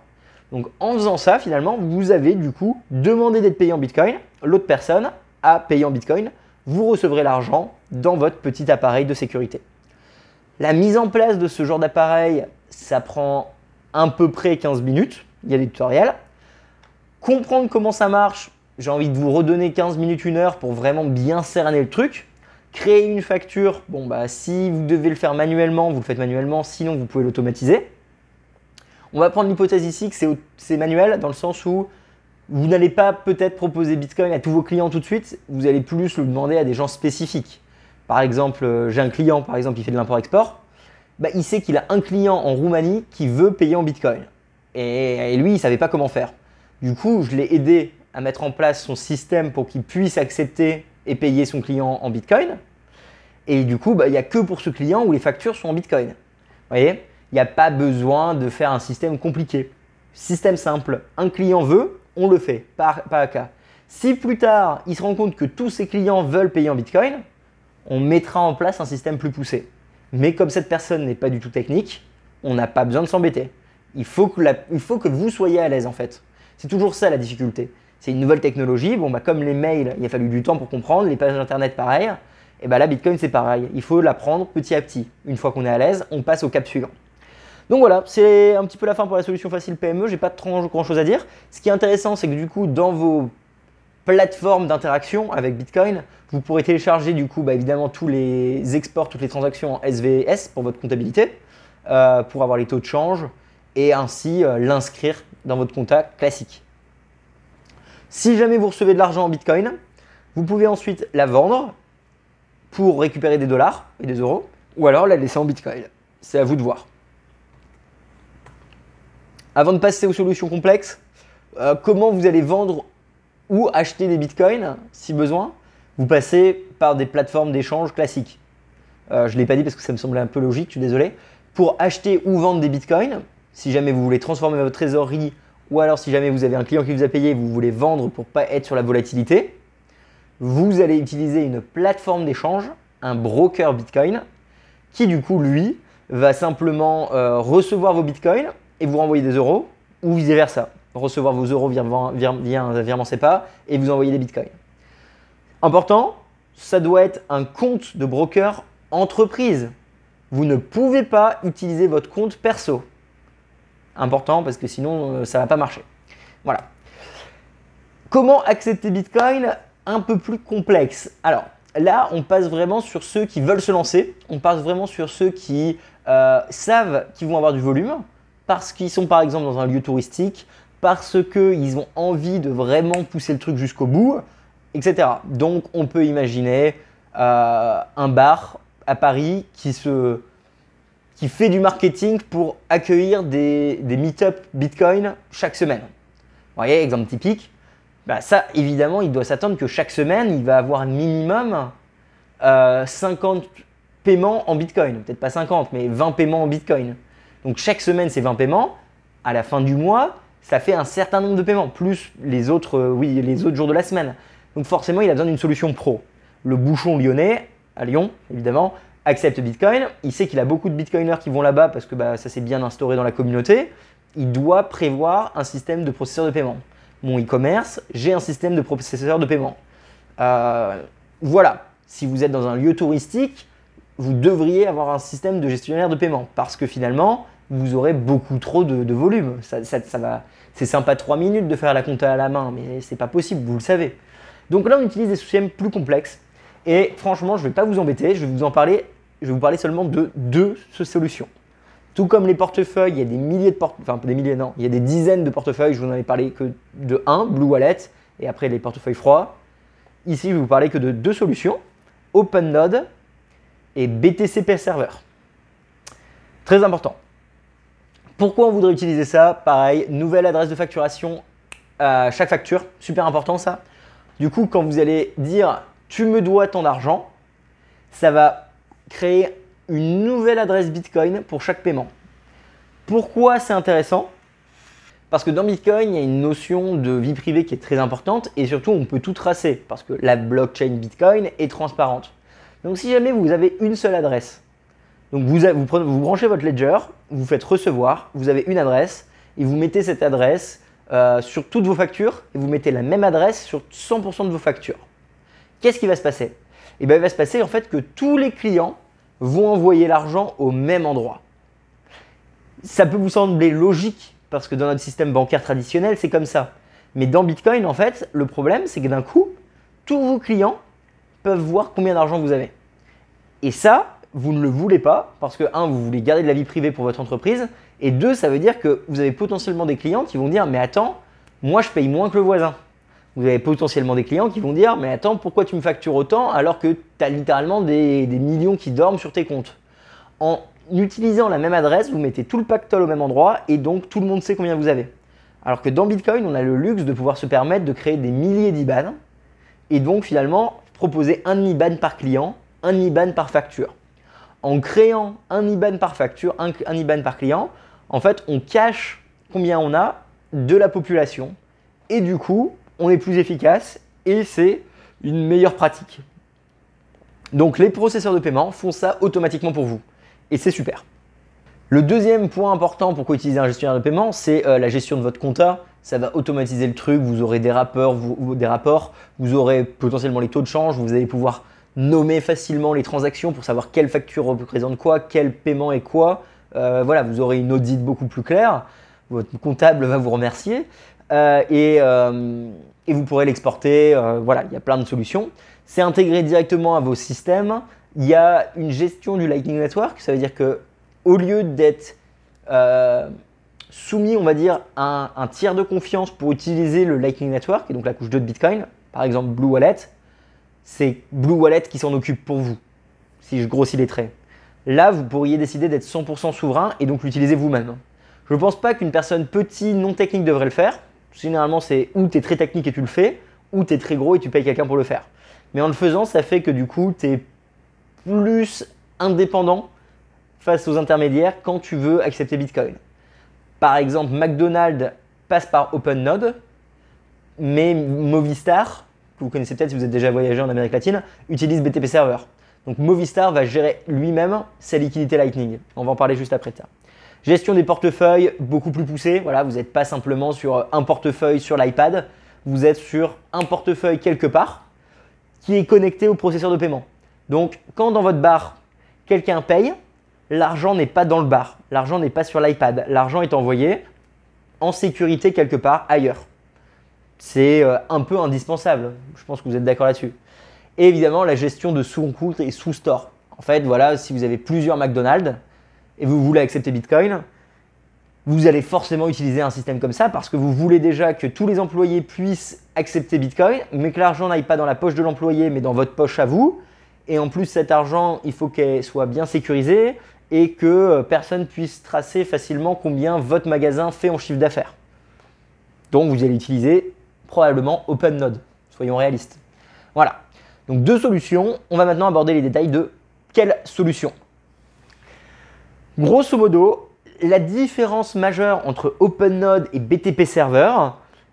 Donc en faisant ça, finalement, vous avez du coup demandé d'être payé en Bitcoin, l'autre personne a payé en Bitcoin, vous recevrez l'argent dans votre petit appareil de sécurité. La mise en place de ce genre d'appareil, ça prend à peu près 15 minutes. Il y a des tutoriels. Comprendre comment ça marche, j'ai envie de vous redonner 15 minutes, une heure pour vraiment bien cerner le truc. Créer une facture, bon bah si vous devez le faire manuellement, vous le faites manuellement, sinon vous pouvez l'automatiser. On va prendre l'hypothèse ici que c'est manuel dans le sens où vous n'allez pas peut-être proposer Bitcoin à tous vos clients tout de suite, vous allez plus le demander à des gens spécifiques. Par exemple, euh, j'ai un client, par exemple, qui fait de l'import-export. Bah, il sait qu'il a un client en Roumanie qui veut payer en Bitcoin. Et, lui, il ne savait pas comment faire. Du coup, je l'ai aidé à mettre en place son système pour qu'il puisse accepter et payer son client en Bitcoin. Et du coup, bah, il n'y a que pour ce client où les factures sont en Bitcoin. Vous voyez Il n'y a pas besoin de faire un système compliqué. Système simple. Un client veut, on le fait, Pas à cas. Si plus tard, il se rend compte que tous ses clients veulent payer en Bitcoin, on mettra en place un système plus poussé. Mais comme cette personne n'est pas du tout technique, on n'a pas besoin de s'embêter. Il, faut que il faut que vous soyez à l'aise en fait. C'est toujours ça la difficulté. C'est une nouvelle technologie. Bon, bah, comme les mails, il a fallu du temps pour comprendre, les pages internet pareil. Et eh bah, là, Bitcoin, c'est pareil. Il faut l'apprendre petit à petit. Une fois qu'on est à l'aise, on passe au cap suivant. Donc voilà, c'est un petit peu la fin pour la solution facile PME. J'ai pas trop grand chose à dire. Ce qui est intéressant, c'est que du coup, dans vos plateforme d'interaction avec Bitcoin. Vous pourrez télécharger du coup bah, évidemment tous les exports, toutes les transactions en SVS pour votre comptabilité, euh, pour avoir les taux de change et ainsi euh, l'inscrire dans votre compte classique. Si jamais vous recevez de l'argent en Bitcoin, vous pouvez ensuite la vendre pour récupérer des dollars et des euros, ou alors la laisser en Bitcoin. C'est à vous de voir. Avant de passer aux solutions complexes, euh, comment vous allez vendre ou acheter des bitcoins si besoin, vous passez par des plateformes d'échange classiques. Euh, je ne l'ai pas dit parce que ça me semblait un peu logique, je suis désolé. Pour acheter ou vendre des bitcoins, si jamais vous voulez transformer votre trésorerie ou alors si jamais vous avez un client qui vous a payé et vous voulez vendre pour pas être sur la volatilité, vous allez utiliser une plateforme d'échange, un broker Bitcoin, qui du coup, lui, va simplement euh, recevoir vos Bitcoins et vous renvoyer des euros ou vice-versa recevoir vos euros via, un virement SEPA et vous envoyer des bitcoins. Important, ça doit être un compte de broker entreprise. Vous ne pouvez pas utiliser votre compte perso. Important parce que sinon euh, ça va pas marcher. Voilà. Comment accepter Bitcoin Un peu plus complexe. Alors là, on passe vraiment sur ceux qui veulent se lancer. On passe vraiment sur ceux qui euh, savent qu'ils vont avoir du volume parce qu'ils sont par exemple dans un lieu touristique, parce qu'ils ont envie de vraiment pousser le truc jusqu'au bout, etc. Donc on peut imaginer euh, un bar à Paris qui, qui fait du marketing pour accueillir des, des meet-up Bitcoin chaque semaine. Vous voyez, exemple typique. Bah ça, évidemment, il doit s'attendre que chaque semaine, il va avoir minimum 50 euh, paiements en Bitcoin. Peut-être pas 50, mais 20 paiements en Bitcoin. Donc chaque semaine, c'est 20 paiements. À la fin du mois, ça fait un certain nombre de paiements, plus les autres, euh, oui, les autres jours de la semaine. Donc forcément, il a besoin d'une solution pro. Le bouchon lyonnais, à Lyon, évidemment, accepte Bitcoin. Il sait qu'il a beaucoup de Bitcoiners qui vont là-bas parce que bah, ça s'est bien instauré dans la communauté. Il doit prévoir un système de processeur de paiement. Mon e-commerce, j'ai un système de processeur de paiement. Euh, voilà, si vous êtes dans un lieu touristique, vous devriez avoir un système de gestionnaire de paiement parce que finalement, vous aurez beaucoup trop de, volume. c'est sympa 3 minutes de faire la compta à la main, mais c'est pas possible, vous le savez. Donc là, on utilise des systèmes plus complexes. Et franchement, je ne vais pas vous embêter, je vais vous en parler. Je vais vous parler seulement de deux solutions. Tout comme les portefeuilles, il y a des milliers de portefeuilles, enfin des milliers, non, il y a des dizaines de portefeuilles. Je vous en ai parlé que de un, Blue Wallet, et après les portefeuilles froids. Ici, je vais vous parler que de deux solutions, OpenNode et BTCP Server. Très important. Pourquoi on voudrait utiliser ça Pareil, nouvelle adresse de facturation à chaque facture, super important ça. Du coup, quand vous allez dire tu me dois ton argent, ça va créer une nouvelle adresse Bitcoin pour chaque paiement. Pourquoi c'est intéressant parce que dans Bitcoin, il y a une notion de vie privée qui est très importante et surtout on peut tout tracer parce que la blockchain Bitcoin est transparente. Donc si jamais vous avez une seule adresse, donc vous, vous branchez votre ledger, vous faites recevoir, vous avez une adresse, et vous mettez cette adresse euh, sur toutes vos factures, et vous mettez la même adresse sur 100% de vos factures. Qu'est-ce qui va se passer Et eh bien, il va se passer en fait que tous les clients vont envoyer l'argent au même endroit. Ça peut vous sembler logique, parce que dans notre système bancaire traditionnel, c'est comme ça. Mais dans Bitcoin, en fait, le problème, c'est que d'un coup, tous vos clients peuvent voir combien d'argent vous avez. Et ça, vous ne le voulez pas, parce que, un, vous voulez garder de la vie privée pour votre entreprise, et deux, ça veut dire que vous avez potentiellement des clients qui vont dire, mais attends, moi je paye moins que le voisin. Vous avez potentiellement des clients qui vont dire, mais attends, pourquoi tu me factures autant alors que tu as littéralement des, des, millions qui dorment sur tes comptes En utilisant la même adresse, vous mettez tout le pactole au même endroit, et donc tout le monde sait combien vous avez. Alors que dans Bitcoin, on a le luxe de pouvoir se permettre de créer des milliers d'IBAN, et donc finalement proposer un IBAN par client, un IBAN par facture en créant un IBAN par facture, un, IBAN par client, en fait, on cache combien on a de la population. Et du coup, on est plus efficace et c'est une meilleure pratique. Donc les processeurs de paiement font ça automatiquement pour vous. Et c'est super. Le deuxième point important pourquoi utiliser un gestionnaire de paiement, c'est euh, la gestion de votre compta. Ça va automatiser le truc, vous aurez des des rapports, vous aurez potentiellement les taux de change, vous allez pouvoir nommer facilement les transactions pour savoir quelle facture représente quoi, quel paiement est quoi. Euh, voilà, vous aurez une audite beaucoup plus claire. Votre comptable va vous remercier euh, euh, et, vous pourrez l'exporter. voilà, il y a plein de solutions. C'est intégré directement à vos systèmes. Il y a une gestion du Lightning Network. Ça veut dire que au lieu d'être soumis, on va dire, à un, un tiers de confiance pour utiliser le Lightning Network et donc la couche 2 de Bitcoin, par exemple Blue Wallet, c'est Blue Wallet qui s'en occupe pour vous, si je grossis les traits. Là, vous pourriez décider d'être 100% souverain et donc l'utiliser vous-même. Je ne pense pas qu'une personne petite, non technique devrait le faire. Généralement, c'est ou tu es très technique et tu le fais, ou tu es très gros et tu payes quelqu'un pour le faire. Mais en le faisant, ça fait que du coup, tu es plus indépendant face aux intermédiaires quand tu veux accepter Bitcoin. Par exemple, McDonald's passe par OpenNode, mais Movistar vous connaissez peut-être si vous êtes déjà voyagé en Amérique latine, utilise BTP Server. Donc Movistar va gérer lui-même sa liquidité Lightning. On va en parler juste après. Ça. Gestion des portefeuilles beaucoup plus poussée. Voilà, vous n'êtes pas simplement sur un portefeuille sur l'iPad, vous êtes sur un portefeuille quelque part qui est connecté au processeur de paiement. Donc quand dans votre bar, quelqu'un paye, l'argent n'est pas dans le bar, l'argent n'est pas sur l'iPad, l'argent est envoyé en sécurité quelque part ailleurs. C'est euh, un peu indispensable. Je pense que vous êtes d'accord là-dessus. Et évidemment, la gestion de sous-coûts et sous-store. En fait, voilà, si vous avez plusieurs McDonald's et vous voulez accepter Bitcoin, vous allez forcément utiliser un système comme ça parce que vous voulez déjà que tous les employés puissent accepter Bitcoin, mais que l'argent n'aille pas dans la poche de l'employé, mais dans votre poche à vous. Et en plus, cet argent, il faut qu'il soit bien sécurisé et que euh, personne puisse tracer facilement combien votre magasin fait en chiffre d'affaires. Donc, vous allez utiliser probablement OpenNode. Soyons réalistes. Voilà. Donc deux solutions. On va maintenant aborder les détails de quelle solution. Grosso modo, la différence majeure entre OpenNode et BTP Server,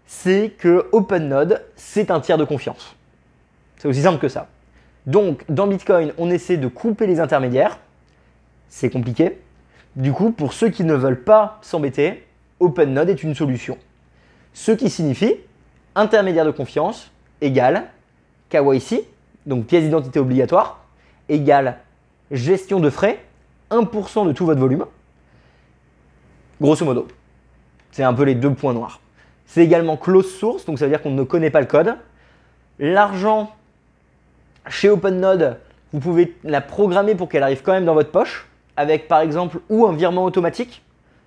c'est que OpenNode, c'est un tiers de confiance. C'est aussi simple que ça. Donc, dans Bitcoin, on essaie de couper les intermédiaires. C'est compliqué. Du coup, pour ceux qui ne veulent pas s'embêter, OpenNode est une solution. Ce qui signifie intermédiaire de confiance égale KYC, donc pièce d'identité obligatoire, égale gestion de frais, 1% de tout votre volume. Grosso modo, c'est un peu les deux points noirs. C'est également close source, donc ça veut dire qu'on ne connaît pas le code. L'argent chez OpenNode, vous pouvez la programmer pour qu'elle arrive quand même dans votre poche, avec par exemple ou un virement automatique,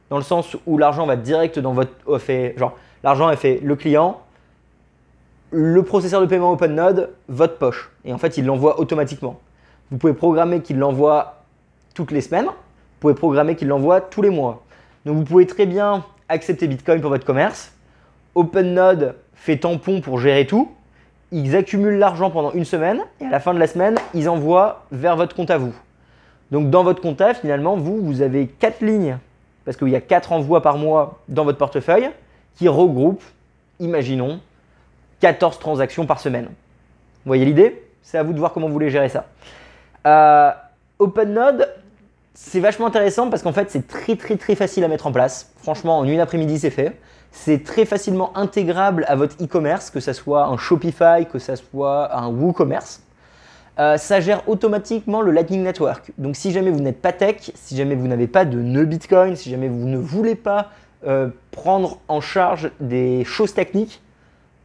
dans le sens où l'argent va direct dans votre. Fait, genre, l'argent est fait le client, le processeur de paiement OpenNode, votre poche. Et en fait, il l'envoie automatiquement. Vous pouvez programmer qu'il l'envoie toutes les semaines. Vous pouvez programmer qu'il l'envoie tous les mois. Donc vous pouvez très bien accepter Bitcoin pour votre commerce. OpenNode fait tampon pour gérer tout. Ils accumulent l'argent pendant une semaine et à la fin de la semaine, ils envoient vers votre compte à vous. Donc dans votre compte à, finalement, vous, vous avez quatre lignes parce qu'il y a quatre envois par mois dans votre portefeuille qui regroupent, imaginons, 14 transactions par semaine. Vous voyez l'idée C'est à vous de voir comment vous voulez gérer ça. Euh, Open OpenNode, c'est vachement intéressant parce qu'en fait, c'est très très très facile à mettre en place. Franchement, en une après-midi, c'est fait. C'est très facilement intégrable à votre e-commerce, que ce soit un Shopify, que ce soit un WooCommerce. Euh, ça gère automatiquement le Lightning Network. Donc si jamais vous n'êtes pas tech, si jamais vous n'avez pas de nœud Bitcoin, si jamais vous ne voulez pas euh, prendre en charge des choses techniques,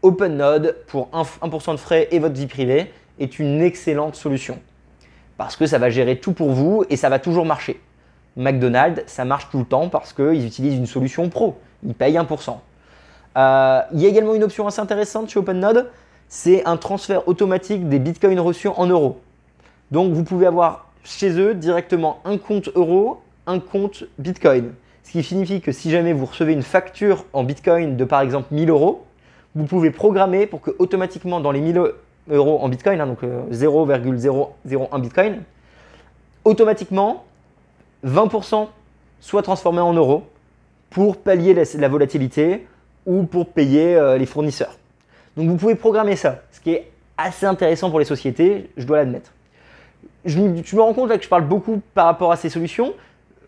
OpenNode pour 1% de frais et votre vie privée est une excellente solution. Parce que ça va gérer tout pour vous et ça va toujours marcher. McDonald's, ça marche tout le temps parce qu'ils utilisent une solution pro. Ils payent 1%. Euh, il y a également une option assez intéressante chez OpenNode, c'est un transfert automatique des bitcoins reçus en euros. Donc vous pouvez avoir chez eux directement un compte euro, un compte bitcoin. Ce qui signifie que si jamais vous recevez une facture en bitcoin de par exemple 1000 euros, vous pouvez programmer pour que automatiquement dans les 1000 euros en Bitcoin, hein, donc 0,001 euh, Bitcoin, automatiquement 20% soit transformé en euros pour pallier la, volatilité ou pour payer euh, les fournisseurs. Donc vous pouvez programmer ça, ce qui est assez intéressant pour les sociétés, je dois l'admettre. Je, me rends compte que je parle beaucoup par rapport à ces solutions.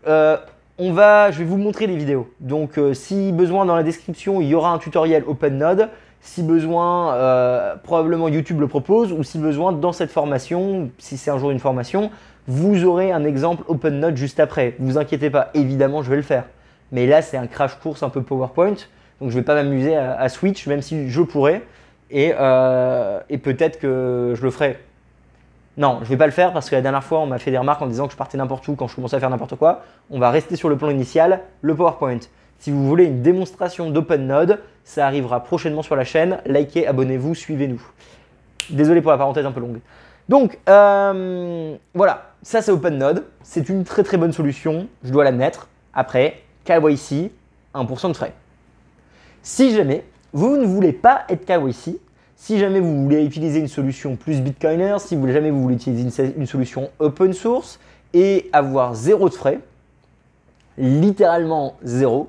Euh, on va, je vais vous montrer les vidéos. Donc euh, si besoin dans la description, il y aura un tutoriel OpenNode. Si besoin, euh, probablement YouTube le propose ou si besoin dans cette formation, si c'est un jour une formation, vous aurez un exemple OpenNode juste après. Vous inquiétez pas, évidemment je vais le faire. Mais là c'est un crash course un peu PowerPoint, donc je ne vais pas m'amuser à, Switch même si je pourrais. et euh, peut-être que je le ferai non, je vais pas le faire parce que la dernière fois, on m'a fait des remarques en disant que je partais n'importe où quand je commençais à faire n'importe quoi. On va rester sur le plan initial, le PowerPoint. Si vous voulez une démonstration d'OpenNode, ça arrivera prochainement sur la chaîne. Likez, abonnez-vous, suivez-nous. Désolé pour la parenthèse un peu longue. Donc, euh, voilà, ça c'est OpenNode. C'est une très très bonne solution, je dois l'admettre. Après, KYC, 1% de frais. Si jamais vous ne voulez pas être KYC, si jamais vous voulez utiliser une solution plus Bitcoiner, si jamais vous voulez utiliser une, solution open source et avoir zéro de frais, littéralement zéro,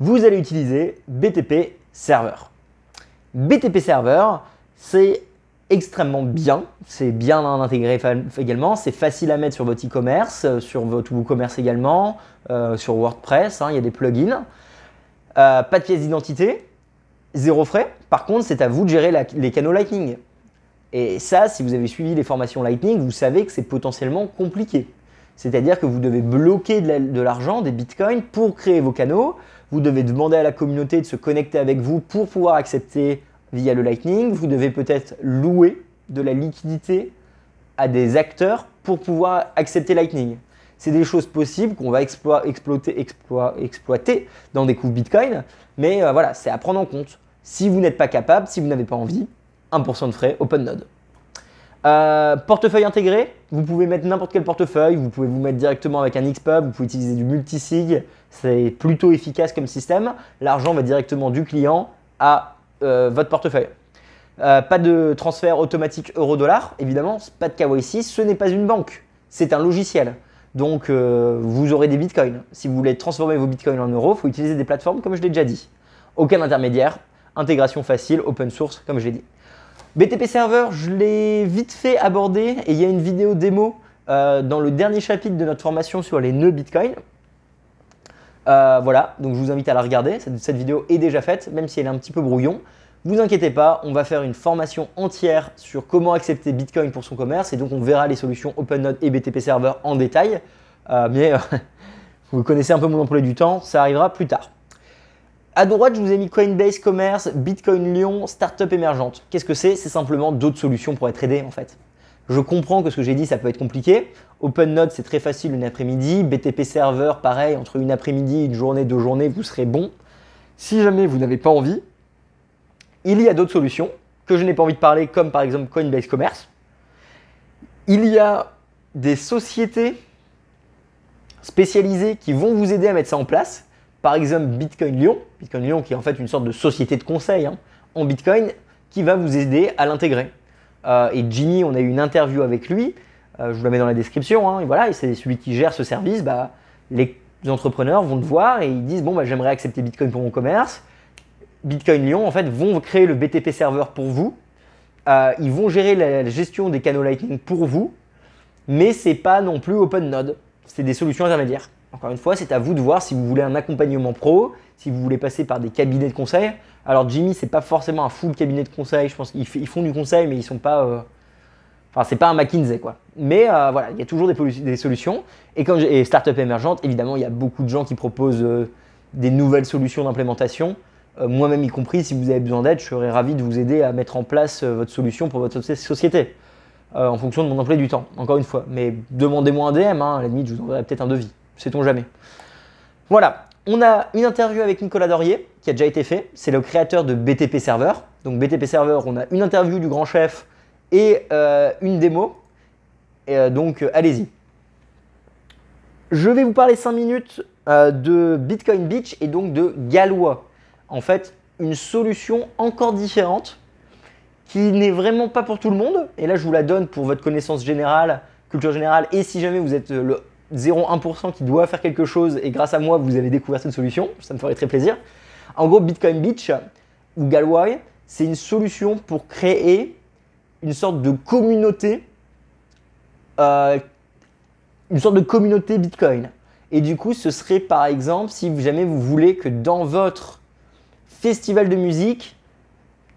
vous allez utiliser BTP Server. BTP Server, c'est extrêmement bien. C'est bien intégré également. C'est facile à mettre sur votre e-commerce, euh, sur votre e-commerce également, euh, sur WordPress. Hein, il y a des plugins. Euh, pas de pièce d'identité. Zéro frais. Par contre, c'est à vous de gérer les canaux Lightning. Et ça, si vous avez suivi les formations Lightning, vous savez que c'est potentiellement compliqué. C'est-à-dire que vous devez bloquer de l'argent, des bitcoins, pour créer vos canaux. Vous devez demander à la communauté de se connecter avec vous pour pouvoir accepter via le Lightning. Vous devez peut-être louer de la liquidité à des acteurs pour pouvoir accepter Lightning. C'est des choses possibles qu'on va exploiter, exploiter dans des coups Bitcoin, mais euh, voilà, c'est à prendre en compte. Si vous n'êtes pas capable, si vous n'avez pas envie, 1% de frais, open node. Euh, portefeuille intégré, vous pouvez mettre n'importe quel portefeuille, vous pouvez vous mettre directement avec un XPub, vous pouvez utiliser du multisig, c'est plutôt efficace comme système. L'argent va directement du client à euh, votre portefeuille. Euh, pas de transfert automatique euro-dollar, évidemment, pas de KYC, ce n'est pas une banque, c'est un logiciel. Donc vous aurez des bitcoins. Si vous voulez transformer vos bitcoins en euros, il faut utiliser des plateformes comme je l'ai déjà dit. Aucun intermédiaire, Intégration facile, open source, comme je l'ai dit. BTP Server, je l'ai vite fait aborder et il y a une vidéo démo euh, dans le dernier chapitre de notre formation sur les nœuds Bitcoin. Euh, voilà, donc je vous invite à la regarder. Cette, vidéo est déjà faite, même si elle est un petit peu brouillon. Vous inquiétez pas, on va faire une formation entière sur comment accepter Bitcoin pour son commerce et donc on verra les solutions OpenNode et BTP Server en détail. Euh, mais vous connaissez un peu mon emploi du temps, ça arrivera plus tard. À droite, je vous ai mis Coinbase Commerce, Bitcoin Lyon, Startup émergente. Qu'est-ce que c'est C'est simplement d'autres solutions pour être aidé en fait. Je comprends que ce que j'ai dit, ça peut être compliqué. OpenNote, c'est très facile une après-midi. BTP Server, pareil, entre une après-midi, une journée, deux journées, vous serez bon. Si jamais vous n'avez pas envie, il y a d'autres solutions que je n'ai pas envie de parler, comme par exemple Coinbase Commerce. Il y a des sociétés spécialisées qui vont vous aider à mettre ça en place par exemple, Bitcoin Lyon, Bitcoin Lyon qui est en fait une sorte de société de conseil hein, en Bitcoin qui va vous aider à l'intégrer. Euh, et Jimmy, on a eu une interview avec lui, euh, je vous la mets dans la description, hein, et voilà, c'est celui qui gère ce service, bah, les entrepreneurs vont le voir et ils disent, bon, bah, j'aimerais accepter Bitcoin pour mon commerce. Bitcoin Lyon, en fait, vont créer le BTP serveur pour vous. Euh, ils vont gérer la, gestion des canaux Lightning pour vous, mais c'est pas non plus OpenNode, c'est des solutions intermédiaires. Encore une fois, c'est à vous de voir si vous voulez un accompagnement pro, si vous voulez passer par des cabinets de conseil. Alors Jimmy, c'est pas forcément un full cabinet de conseil. Je pense qu'ils font du conseil, mais ils sont pas. Euh, enfin, c'est pas un McKinsey quoi. Mais euh, voilà, il y a toujours des, solutions. Et quand et startup émergente, évidemment, il y a beaucoup de gens qui proposent euh, des nouvelles solutions d'implémentation. Moi-même y compris, si vous avez besoin d'aide, je serais ravi de vous aider à mettre en place votre solution pour votre société. en fonction de mon emploi du temps, encore une fois. Mais demandez-moi un DM, hein. à la limite, je vous enverrai peut-être un devis sait-on jamais. Voilà, on a une interview avec Nicolas Dorier qui a déjà été fait. C'est le créateur de BTP Server. Donc BTP Server, on a une interview du grand chef et euh, une démo. Et, euh, donc euh, allez-y. Je vais vous parler cinq minutes de Bitcoin Beach et donc de Galois. En fait, une solution encore différente qui n'est vraiment pas pour tout le monde. Et là, je vous la donne pour votre connaissance générale, culture générale. Et si jamais vous êtes le 0,1% qui doit faire quelque chose et grâce à moi vous avez découvert cette solution, ça me ferait très plaisir. En gros, Bitcoin Beach ou Galway, c'est une solution pour créer une sorte de communauté, euh, une sorte de communauté Bitcoin. Et du coup, ce serait par exemple si jamais vous voulez que dans votre festival de musique,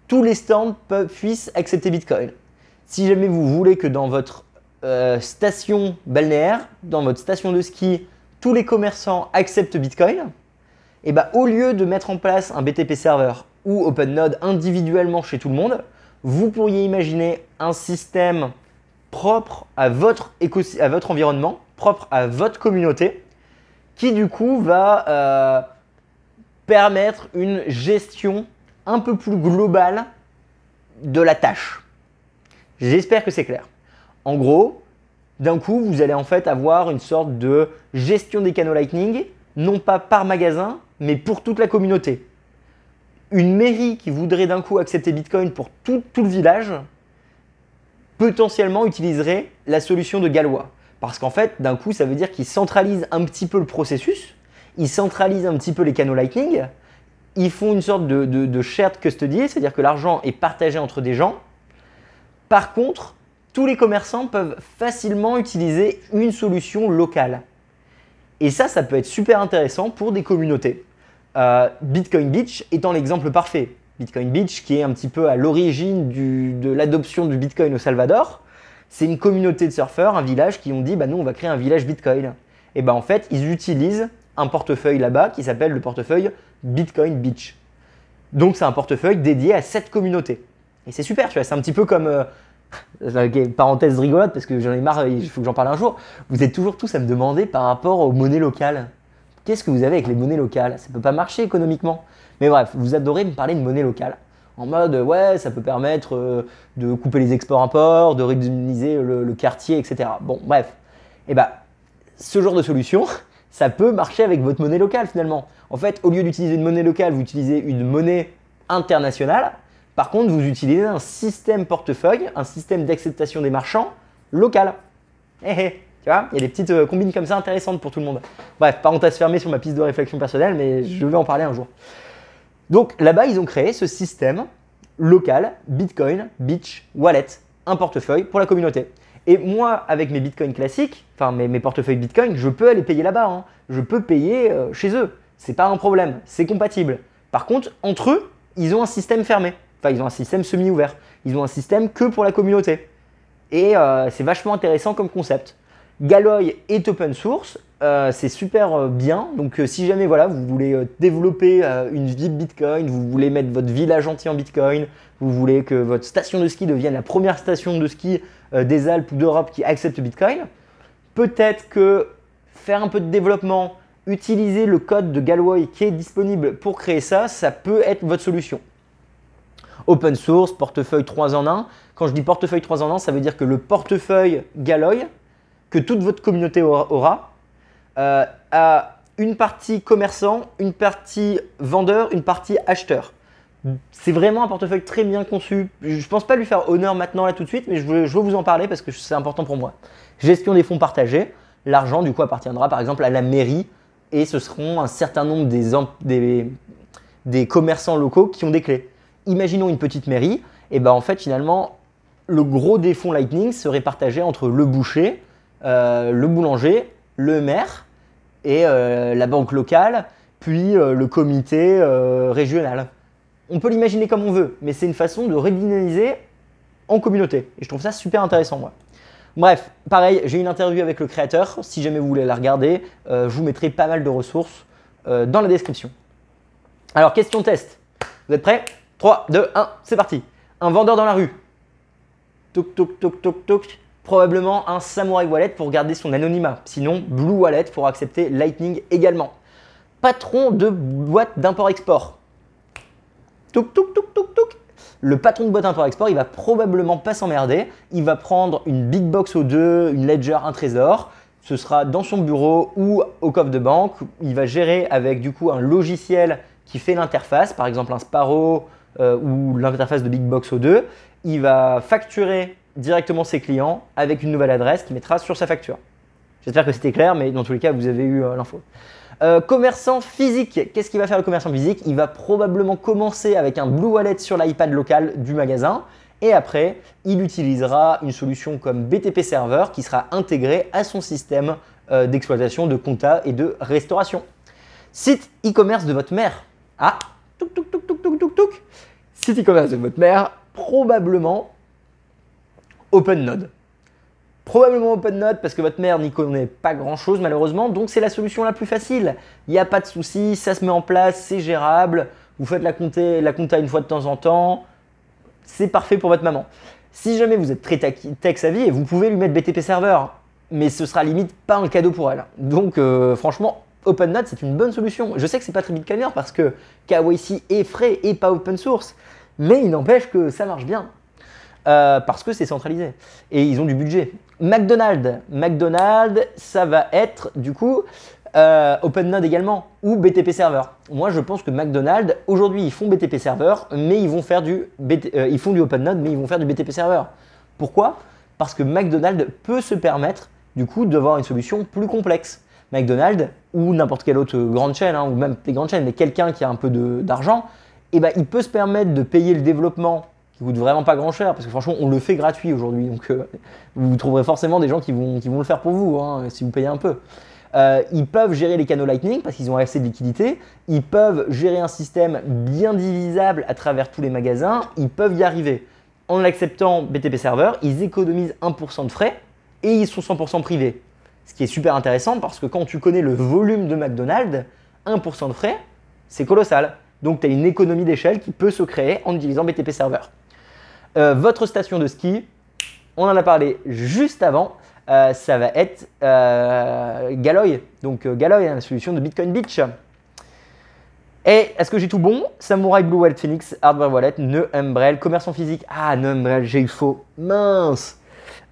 tous les stands puissent accepter Bitcoin. Si jamais vous voulez que dans votre euh, station balnéaire, dans votre station de ski, tous les commerçants acceptent Bitcoin, et eh bah, ben, au lieu de mettre en place un BTP serveur ou OpenNode individuellement chez tout le monde, vous pourriez imaginer un système propre à votre, à votre environnement, propre à votre communauté, qui du coup va euh, permettre une gestion un peu plus globale de la tâche. J'espère que c'est clair. En gros, d'un coup, vous allez en fait avoir une sorte de gestion des canaux Lightning, non pas par magasin, mais pour toute la communauté. Une mairie qui voudrait d'un coup accepter Bitcoin pour tout, le village, potentiellement utiliserait la solution de Galois. Parce qu'en fait, d'un coup, ça veut dire qu'ils centralisent un petit peu le processus, ils centralisent un petit peu les canaux Lightning, ils font une sorte de, de, de shared custody, c'est-à-dire que l'argent est partagé entre des gens. Par contre, tous les commerçants peuvent facilement utiliser une solution locale. Et ça, ça peut être super intéressant pour des communautés. Euh, Bitcoin Beach étant l'exemple parfait. Bitcoin Beach, qui est un petit peu à l'origine de l'adoption du Bitcoin au Salvador, c'est une communauté de surfeurs, un village qui ont dit bah, nous, on va créer un village Bitcoin. Et ben en fait, ils utilisent un portefeuille là-bas qui s'appelle le portefeuille Bitcoin Beach. Donc, c'est un portefeuille dédié à cette communauté. Et c'est super, tu vois, c'est un petit peu comme. Euh, parenthèse rigolote parce que j'en ai marre, il faut que j'en parle un jour. Vous êtes toujours tous à me demander par rapport aux monnaies locales. Qu'est-ce que vous avez avec les monnaies locales Ça peut pas marcher économiquement. Mais bref, vous adorez me parler de monnaie locale. En mode, ouais, ça peut permettre euh, de couper les exports-imports, de régionaliser le, quartier, etc. Bon, bref. Et eh bah, ben, ce genre de solution, ça peut marcher avec votre monnaie locale finalement. En fait, au lieu d'utiliser une monnaie locale, vous utilisez une monnaie internationale par contre, vous utilisez un système portefeuille, un système d'acceptation des marchands local. Eh, eh, tu vois, il y a des petites euh, combines comme ça intéressantes pour tout le monde. Bref, parenthèse fermée sur ma piste de réflexion personnelle, mais je vais en parler un jour. Donc là-bas, ils ont créé ce système local, Bitcoin, Beach, Wallet, un portefeuille pour la communauté. Et moi, avec mes bitcoins classiques, enfin mes, mes, portefeuilles bitcoin, je peux aller payer là-bas. Hein. Je peux payer euh, chez eux. C'est pas un problème. C'est compatible. Par contre, entre eux, ils ont un système fermé. Enfin, ils ont un système semi-ouvert. Ils ont un système que pour la communauté. Et euh, c'est vachement intéressant comme concept. Galoy est open source, euh, c'est super euh, bien. Donc si jamais voilà, vous voulez développer une ville Bitcoin, vous voulez mettre votre village entier en Bitcoin, vous voulez que votre station de ski devienne la première station de ski des Alpes ou d'Europe qui accepte Bitcoin, peut-être que faire un peu de développement, utiliser le code de Galois qui est disponible pour créer ça, ça peut être votre solution open source, portefeuille 3 en 1. Quand je dis portefeuille 3 en 1, ça veut dire que le portefeuille Galoy, que toute votre communauté aura, euh, a une partie commerçant, une partie vendeur, une partie acheteur. C'est vraiment un portefeuille très bien conçu. Je ne pense pas lui faire honneur maintenant, là tout de suite, mais je veux, vous en parler parce que c'est important pour moi. Gestion des fonds partagés. L'argent, du coup, appartiendra par exemple à la mairie et ce seront un certain nombre des, des commerçants locaux qui ont des clés imaginons une petite mairie, et ben en fait finalement le gros des fonds Lightning serait partagé entre le boucher, euh, le boulanger, le maire et euh, la banque locale, puis euh, le comité régional. On peut l'imaginer comme on veut, mais c'est une façon de régionaliser en communauté. Et je trouve ça super intéressant, moi. Bref, pareil, j'ai une interview avec le créateur. Si jamais vous voulez la regarder, je vous mettrai pas mal de ressources dans la description. Alors, question test. Vous êtes prêts 3, 2, 1, c'est parti. Un vendeur dans la rue. Toc, toc, toc, toc, toc. Probablement un Samouraï Wallet pour garder son anonymat. Sinon, Blue Wallet pour accepter Lightning également. Patron de boîte d'import-export. Toc, toc, toc, toc, toc. Le patron de boîte dimport export il va probablement pas s'emmerder. Il va prendre une big box ou deux, une ledger, un trésor ce sera dans son bureau ou au coffre de banque. Il va gérer avec du coup un logiciel qui fait l'interface, par exemple un Sparrow euh, ou l'interface de Big Box O2, il va facturer directement ses clients avec une nouvelle adresse qu'il mettra sur sa facture. J'espère que c'était clair, mais dans tous les cas, vous avez eu euh, l'info. Euh, commerçant physique, qu'est-ce qu'il va faire le commerçant physique Il va probablement commencer avec un Blue Wallet sur l'iPad local du magasin. Et après, il utilisera une solution comme BTP Server qui sera intégrée à son système d'exploitation de compta et de restauration. Site e-commerce de votre mère. Ah, touc touc touc touc touc touc touc. Si tu commerce de votre mère, probablement OpenNode. Probablement OpenNode parce que votre mère n'y connaît pas grand chose malheureusement, donc c'est la solution la plus facile. Il n'y a pas de souci, ça se met en place, c'est gérable, vous faites la, compter, la compta une fois de temps en temps, c'est parfait pour votre maman. Si jamais vous êtes très tech vie, vous pouvez lui mettre BTP serveur, mais ce sera limite pas un cadeau pour elle. Donc euh, franchement, OpenNode, c'est une bonne solution. Je sais que c'est pas très Bitcoiner parce que KYC est frais et pas open source. Mais il n'empêche que ça marche bien. Euh, parce que c'est centralisé. Et ils ont du budget. McDonald's. McDonald's, ça va être du coup euh, OpenNode également ou BTP Server. Moi, je pense que McDonald's, aujourd'hui, ils font BTP serveur, mais ils vont faire du, euh, ils font du OpenNode, mais ils vont faire du BTP Server. Pourquoi Parce que McDonald's peut se permettre du coup d'avoir une solution plus complexe. McDonald's ou n'importe quelle autre grande chaîne, hein, ou même des grandes chaînes, mais quelqu'un qui a un peu d'argent, eh ben, il peut se permettre de payer le développement qui coûte vraiment pas grand cher, parce que franchement, on le fait gratuit aujourd'hui, donc euh, vous trouverez forcément des gens qui vont, le faire pour vous, hein, si vous payez un peu. Euh, ils peuvent gérer les canaux Lightning parce qu'ils ont assez de liquidités. Ils peuvent gérer un système bien divisable à travers tous les magasins. Ils peuvent y arriver. En acceptant BTP Server, ils économisent 1% de frais et ils sont 100% privés. Ce qui est super intéressant parce que quand tu connais le volume de McDonald's, 1% de frais, c'est colossal. Donc tu as une économie d'échelle qui peut se créer en utilisant BTP Server. Euh, votre station de ski, on en a parlé juste avant, euh, ça va être euh, Galoy. Donc Galoy la solution de Bitcoin Beach. Et est-ce que j'ai tout bon Samurai Blue Wallet Phoenix, Hardware Wallet, Neu Umbrel, commerce physique. Ah, No j'ai eu faux. Mince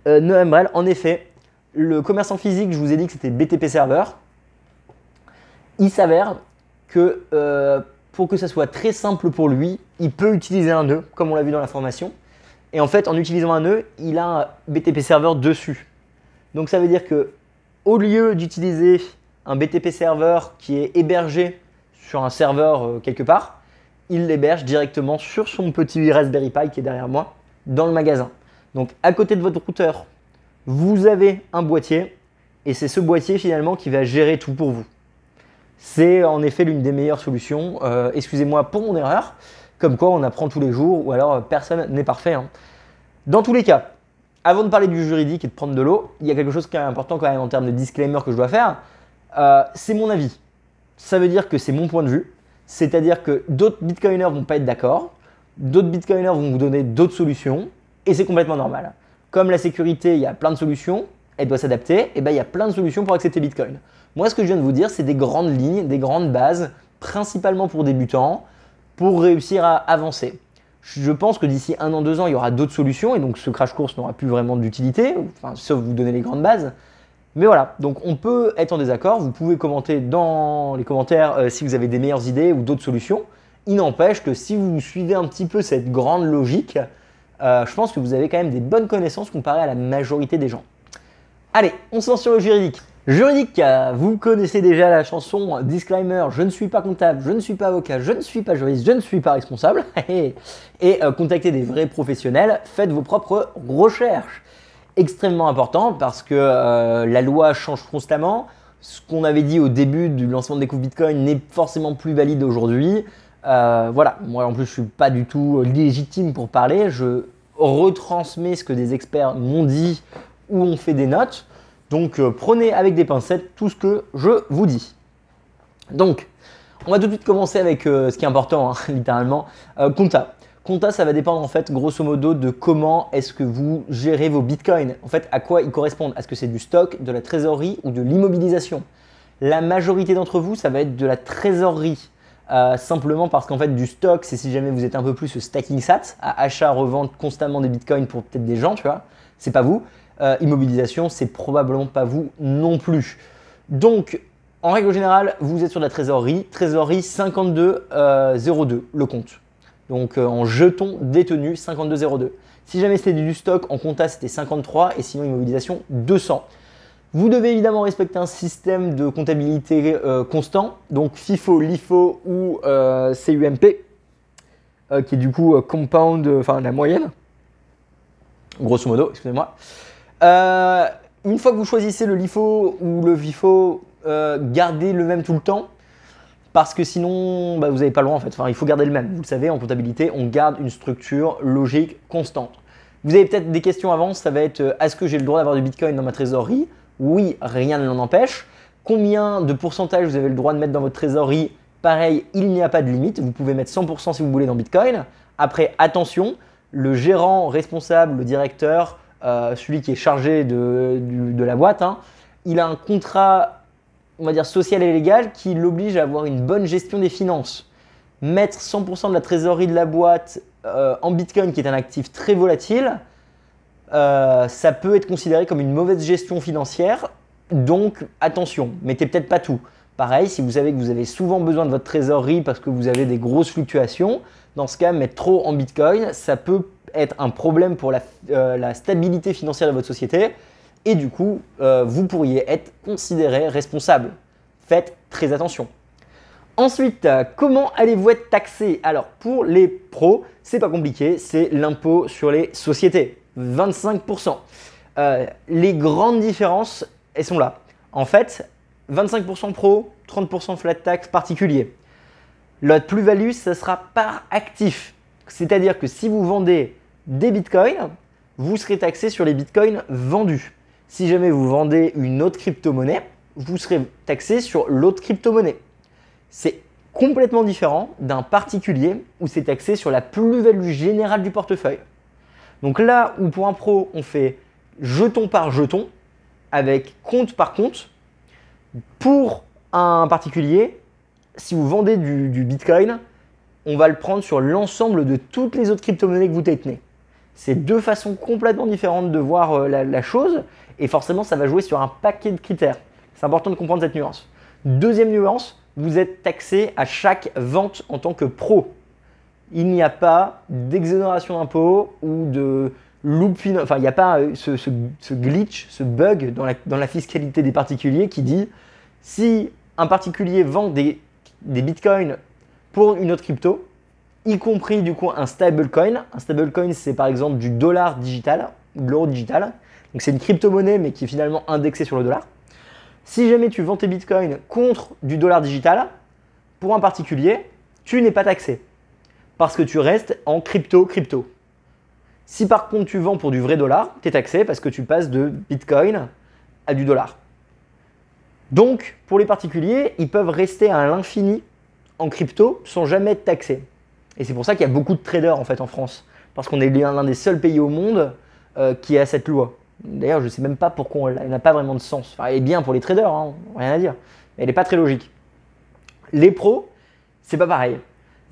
euh, en effet, le commerçant physique, je vous ai dit que c'était BTP Server. Il s'avère que pour que ça soit très simple pour lui, il peut utiliser un nœud, comme on l'a vu dans la formation. Et en fait, en utilisant un nœud, il a un BTP serveur dessus. Donc ça veut dire que au lieu d'utiliser un BTP serveur qui est hébergé sur un serveur euh, quelque part, il l'héberge directement sur son petit Raspberry Pi qui est derrière moi dans le magasin. Donc à côté de votre routeur, vous avez un boîtier et c'est ce boîtier finalement qui va gérer tout pour vous. C'est en effet l'une des meilleures solutions. Euh, excusez-moi pour mon erreur, comme quoi on apprend tous les jours, ou alors euh, personne n'est parfait. Hein. Dans tous les cas, avant de parler du juridique et de prendre de l'eau, il y a quelque chose qui est important quand même en termes de disclaimer que je dois faire. Euh, c'est mon avis. Ça veut dire que c'est mon point de vue. C'est-à-dire que d'autres bitcoiners vont pas être d'accord, d'autres bitcoiners vont vous donner d'autres solutions, et c'est complètement normal. Comme la sécurité, il y a plein de solutions, elle doit s'adapter, et ben il y a plein de solutions pour accepter Bitcoin. Moi, ce que je viens de vous dire, c'est des grandes lignes, des grandes bases, principalement pour débutants, pour réussir à avancer. Je pense que d'ici un an, deux ans, il y aura d'autres solutions et donc ce crash course n'aura plus vraiment d'utilité, sauf vous donner les grandes bases. Mais voilà, donc on peut être en désaccord, vous pouvez commenter dans les commentaires euh, si vous avez des meilleures idées ou d'autres solutions. Il n'empêche que si vous suivez un petit peu cette grande logique, euh, je pense que vous avez quand même des bonnes connaissances comparées à la majorité des gens. Allez, on se lance sur le juridique. Juridique, euh, vous connaissez déjà la chanson euh, Disclaimer, je ne suis pas comptable, je ne suis pas avocat, je ne suis pas juriste, je ne suis pas responsable. Et, euh, contactez des vrais professionnels, faites vos propres recherches. Extrêmement important parce que la loi change constamment. Ce qu'on avait dit au début du lancement de Découvre Bitcoin n'est forcément plus valide aujourd'hui. voilà, moi en plus je suis pas du tout légitime pour parler, je retransmets ce que des experts m'ont dit ou ont fait des notes. Donc euh, prenez avec des pincettes tout ce que je vous dis. Donc, on va tout de suite commencer avec euh, ce qui est important, hein, littéralement, euh, compta. Compta, ça va dépendre en fait grosso modo de comment est-ce que vous gérez vos bitcoins. En fait, à quoi ils correspondent Est-ce que c'est du stock, de la trésorerie ou de l'immobilisation La majorité d'entre vous, ça va être de la trésorerie. simplement parce qu'en fait du stock, c'est si jamais vous êtes un peu plus stacking sat, à achat, revente constamment des bitcoins pour peut-être des gens, tu vois, c'est pas vous. Euh, immobilisation, c'est probablement pas vous non plus. Donc, en règle générale, vous êtes sur la trésorerie. Trésorerie 5202, euh, le compte. Donc euh, en jeton détenu 5202. Si jamais c'était du stock, en compta c'était 53 et sinon immobilisation 200. Vous devez évidemment respecter un système de comptabilité constant, donc FIFO, LIFO ou CUMP, qui est du coup compound, enfin la moyenne grosso modo, excusez-moi. Euh, une fois que vous choisissez le LIFO ou le VIFO, euh, gardez le même tout le temps. Parce que sinon, bah, vous n'avez pas droit en fait. Enfin, il faut garder le même. Vous le savez, en comptabilité, on garde une structure logique constante. Vous avez peut-être des questions avant, ça va être euh, est-ce que j'ai le droit d'avoir du Bitcoin dans ma trésorerie Oui, rien ne l'en empêche. Combien de pourcentage vous avez le droit de mettre dans votre trésorerie Pareil, il n'y a pas de limite. Vous pouvez mettre 100% si vous voulez dans Bitcoin. Après, attention, le gérant, responsable, le directeur, euh, celui qui est chargé de, la boîte, hein, il a un contrat, on va dire, social et légal qui l'oblige à avoir une bonne gestion des finances. Mettre 100% de la trésorerie de la boîte euh, en Bitcoin, qui est un actif très volatile, euh, ça peut être considéré comme une mauvaise gestion financière. Donc attention, mettez peut-être pas tout. Pareil, si vous savez que vous avez souvent besoin de votre trésorerie parce que vous avez des grosses fluctuations, dans ce cas, mettre trop en Bitcoin, ça peut être un problème pour euh, la, stabilité financière de votre société et du coup, euh, vous pourriez être considéré responsable. Faites très attention. Ensuite, euh, comment allez-vous être taxé Alors, pour les pros, c'est pas compliqué, c'est l'impôt sur les sociétés, 25%. les grandes différences, elles sont là. En fait, 25% pro, 30% flat tax particulier. la plus-value, ce sera par actif. C'est-à-dire que si vous vendez des bitcoins, vous serez taxé sur les bitcoins vendus. Si jamais vous vendez une autre crypto-monnaie, vous serez taxé sur l'autre crypto-monnaie. C'est complètement différent d'un particulier où c'est taxé sur la plus-value générale du portefeuille. Donc là où pour un pro, on fait jeton par jeton, avec compte par compte, pour un particulier, si vous vendez du, du Bitcoin, on va le prendre sur l'ensemble de toutes les autres crypto-monnaies que vous détenez. C'est deux façons complètement différentes de voir euh, la, chose, et forcément, ça va jouer sur un paquet de critères. C'est important de comprendre cette nuance. Deuxième nuance, vous êtes taxé à chaque vente en tant que pro. Il n'y a pas d'exonération d'impôt ou de loop Enfin, il n'y a pas euh, ce, glitch, ce bug dans la, fiscalité des particuliers qui dit si un particulier vend des bitcoins pour une autre crypto, y compris du coup un stablecoin. Un stablecoin, c'est par exemple du dollar digital, de l'euro digital. Donc c'est une crypto-monnaie mais qui est finalement indexée sur le dollar. Si jamais tu vends tes bitcoins contre du dollar digital, pour un particulier, tu n'es pas taxé parce que tu restes en crypto-crypto. Si par contre tu vends pour du vrai dollar, tu es taxé parce que tu passes de bitcoin à du dollar. Donc pour les particuliers, ils peuvent rester à l'infini en crypto sans jamais être taxés. Et c'est pour ça qu'il y a beaucoup de traders en fait en France. Parce qu'on est l'un des seuls pays au monde euh, qui a cette loi. D'ailleurs, je ne sais même pas pourquoi elle n'a pas vraiment de sens. Enfin, elle est bien pour les traders, hein, rien à dire. Mais elle n'est pas très logique. Les pros, c'est pas pareil.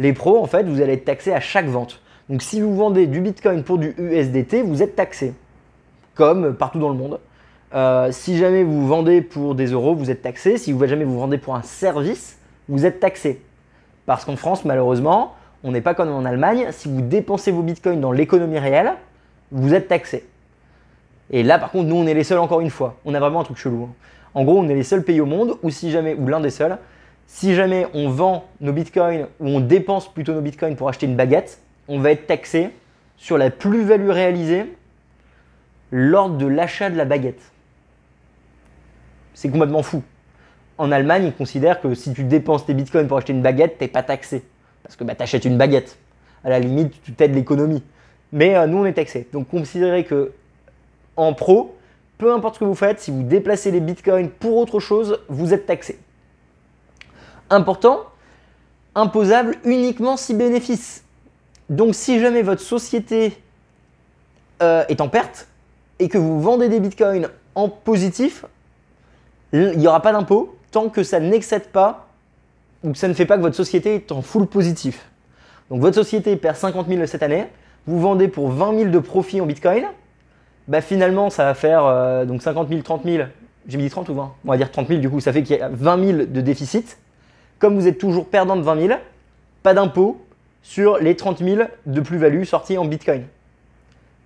Les pros, en fait, vous allez être taxés à chaque vente. Donc si vous vendez du Bitcoin pour du USDT, vous êtes taxé. Comme partout dans le monde. Euh, si jamais vous vendez pour des euros, vous êtes taxé. Si vous jamais vous vendez pour un service, vous êtes taxé. Parce qu'en France, malheureusement, on n'est pas comme en Allemagne, si vous dépensez vos bitcoins dans l'économie réelle, vous êtes taxé. Et là, par contre, nous, on est les seuls, encore une fois. On a vraiment un truc chelou. Hein. En gros, on est les seuls pays au monde, ou si jamais, ou l'un des seuls, si jamais on vend nos bitcoins ou on dépense plutôt nos bitcoins pour acheter une baguette, on va être taxé sur la plus-value réalisée lors de l'achat de la baguette. C'est complètement fou. En Allemagne, ils considèrent que si tu dépenses tes bitcoins pour acheter une baguette, t'es pas taxé parce que bah, tu achètes une baguette. À la limite, tu t'aides l'économie. Mais euh, nous, on est taxé. Donc considérez que en pro, peu importe ce que vous faites, si vous déplacez les bitcoins pour autre chose, vous êtes taxé. Important, imposable uniquement si bénéfice. Donc si jamais votre société euh, est en perte et que vous vendez des bitcoins en positif, il n'y aura pas d'impôt tant que ça n'excède pas ou que ça ne fait pas que votre société est en full positif. Donc votre société perd 50 000 cette année, vous vendez pour 20 000 de profit en Bitcoin, bah finalement ça va faire euh, donc 50 000, 30 000, j'ai mis 30 ou 20 On va dire 30 000 du coup, ça fait qu'il y a 20 000 de déficit. Comme vous êtes toujours perdant de 20 000, pas d'impôt sur les 30 000 de plus-value sortis en Bitcoin.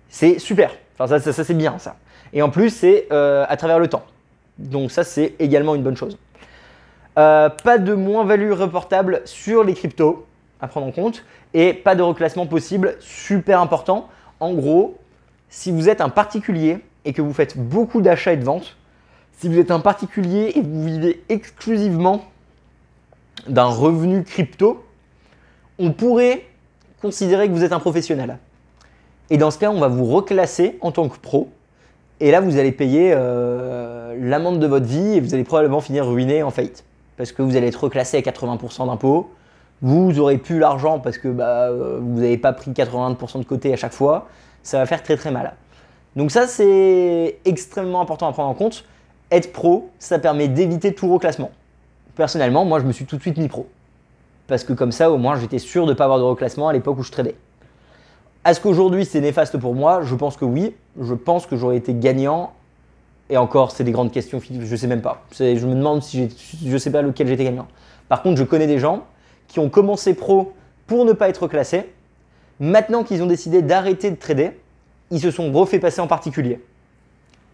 C'est super, ça, c'est bien ça. Et en plus c'est euh, à travers le temps. Donc ça c'est également une bonne chose. Euh, pas de moins-value reportable sur les cryptos à prendre en compte et pas de reclassement possible, super important. En gros, si vous êtes un particulier et que vous faites beaucoup d'achats et de ventes, si vous êtes un particulier et que vous vivez exclusivement d'un revenu crypto, on pourrait considérer que vous êtes un professionnel. Et dans ce cas, on va vous reclasser en tant que pro. Et là, vous allez payer euh, l'amende de votre vie et vous allez probablement finir ruiné en faillite parce que vous allez être reclassé à 80% d'impôts. Vous aurez plus l'argent parce que bah, euh, vous n'avez pas pris 80% de côté à chaque fois. Ça va faire très très mal. Donc ça, c'est extrêmement important à prendre en compte. Être pro, ça permet d'éviter tout reclassement. Personnellement, moi, je me suis tout de suite mis pro. Parce que comme ça, au moins, j'étais sûr de ne pas avoir de reclassement à l'époque où je tradais. Est-ce qu'aujourd'hui, c'est néfaste pour moi Je pense que oui. Je pense que j'aurais été gagnant et encore, c'est des grandes questions, Philippe, je sais même pas. Je me demande si je ne sais pas lequel j'étais gagnant. Par contre, je connais des gens qui ont commencé pro pour ne pas être classés. Maintenant qu'ils ont décidé d'arrêter de trader, ils se sont refait passer en particulier.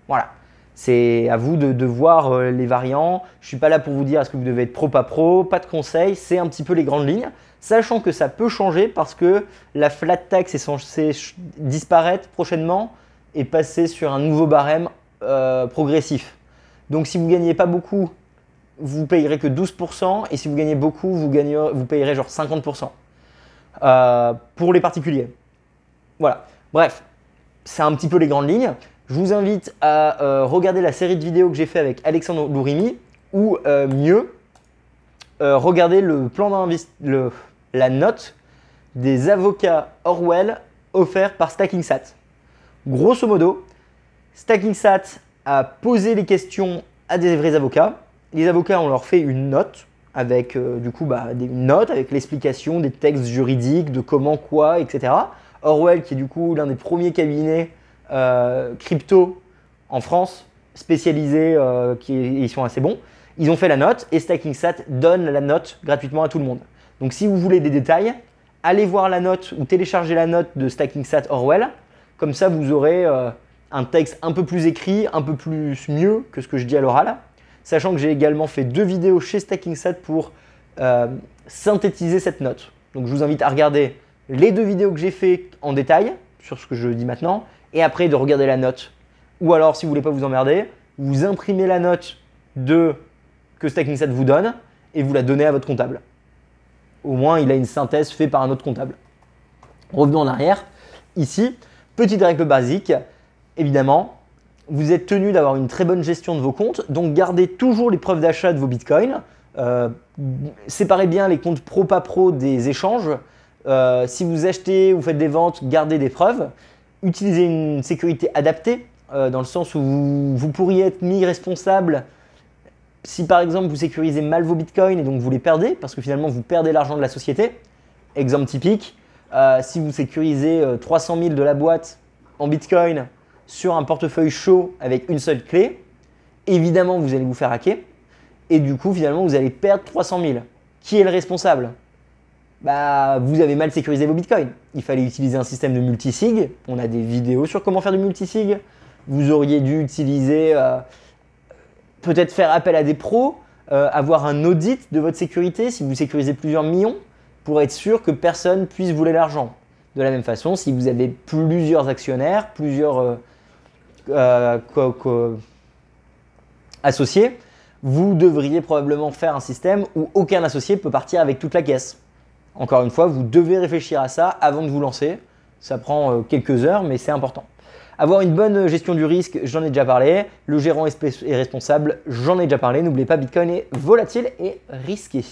Voilà. C'est à vous de, voir euh, les variants. Je ne suis pas là pour vous dire est-ce que vous devez être pro, pas pro, pas de conseils. C'est un petit peu les grandes lignes. Sachant que ça peut changer parce que la flat tax est censée disparaître prochainement et passer sur un nouveau barème euh, progressif. Donc si vous gagnez pas beaucoup, vous payerez que 12%, et si vous gagnez beaucoup, vous, gagnez, vous payerez genre 50% euh, pour les particuliers. Voilà, bref, c'est un petit peu les grandes lignes. Je vous invite à euh, regarder la série de vidéos que j'ai fait avec Alexandre Lourimi, ou mieux, regarder le plan d'investissement la note des avocats Orwell offert par sat Grosso modo, StackingSat a posé les questions à des vrais avocats. Les avocats, ont leur fait une note avec euh, du coup bah, une avec l'explication des textes juridiques, de comment, quoi, etc. Orwell, qui est du coup l'un des premiers cabinets euh, crypto en France, spécialisés, euh, qui ils sont assez bons, ils ont fait la note et StackingSat donne la note gratuitement à tout le monde. Donc si vous voulez des détails, allez voir la note ou téléchargez la note de StackingSat Orwell. Comme ça, vous aurez un texte un peu plus écrit, un peu plus mieux que ce que je dis à l'oral. Sachant que j'ai également fait deux vidéos chez Stacking Set pour euh, synthétiser cette note. Donc je vous invite à regarder les deux vidéos que j'ai fait en détail sur ce que je dis maintenant et après de regarder la note. Ou alors si vous voulez pas vous emmerder, vous imprimez la note de que Stacking Set vous donne et vous la donnez à votre comptable. Au moins, il a une synthèse faite par un autre comptable. Revenons en arrière. Ici, petite règle basique, évidemment, vous êtes tenu d'avoir une très bonne gestion de vos comptes, donc gardez toujours les preuves d'achat de vos bitcoins. Euh, séparez bien les comptes pro pas pro des échanges. Euh, si vous achetez ou faites des ventes, gardez des preuves. Utilisez une sécurité adaptée, euh, dans le sens où vous, vous pourriez être mis responsable si par exemple vous sécurisez mal vos bitcoins et donc vous les perdez, parce que finalement vous perdez l'argent de la société. Exemple typique, si vous sécurisez 300 000 de la boîte en bitcoin sur un portefeuille chaud avec une seule clé, évidemment, vous allez vous faire hacker. Et du coup, finalement, vous allez perdre 300 000. Qui est le responsable bah, vous avez mal sécurisé vos bitcoins. Il fallait utiliser un système de multisig. On a des vidéos sur comment faire du multisig. Vous auriez dû utiliser, euh, peut-être faire appel à des pros, euh, avoir un audit de votre sécurité si vous sécurisez plusieurs millions pour être sûr que personne puisse voler l'argent. De la même façon, si vous avez plusieurs actionnaires, plusieurs euh, euh, associé, vous devriez probablement faire un système où aucun associé peut partir avec toute la caisse. Encore une fois, vous devez réfléchir à ça avant de vous lancer. Ça prend euh, quelques heures, mais c'est important. Avoir une bonne gestion du risque, j'en ai déjà parlé. Le gérant est responsable, j'en ai déjà parlé. N'oubliez pas, Bitcoin est volatile et risqué.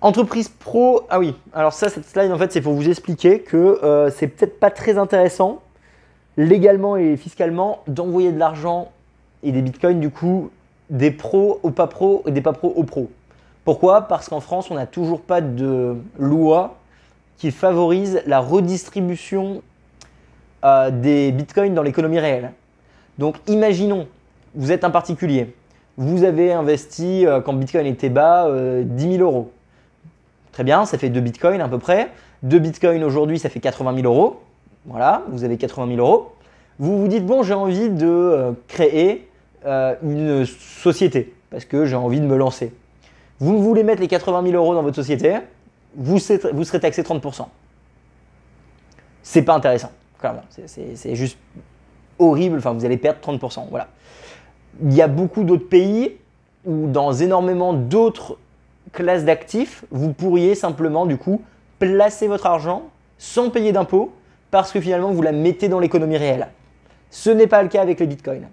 Entreprise pro, ah oui, alors ça, cette slide en fait, c'est pour vous expliquer que euh, c'est peut-être pas très intéressant légalement et fiscalement d'envoyer de l'argent et des bitcoins du coup des pros aux pas pros et des pas pros aux pros. Pourquoi Parce qu'en France, on n'a toujours pas de loi qui favorise la redistribution euh, des bitcoins dans l'économie réelle. Donc imaginons, vous êtes un particulier, vous avez investi euh, quand bitcoin était bas 10 euh, 000 euros. Très bien, ça fait 2 bitcoins à peu près. 2 bitcoins aujourd'hui, ça fait 80 000 euros. Voilà, vous avez 80 000 euros. Vous vous dites, bon, j'ai envie de euh, créer euh, une société parce que j'ai envie de me lancer. Vous voulez mettre les 80 000 euros dans votre société, vous, vous serez taxé 30%. C'est pas intéressant, clairement. C'est juste horrible. Enfin, vous allez perdre 30%. Voilà. Il y a beaucoup d'autres pays où, dans énormément d'autres classes d'actifs, vous pourriez simplement, du coup, placer votre argent sans payer d'impôts parce que finalement vous la mettez dans l'économie réelle. Ce n'est pas le cas avec les bitcoins.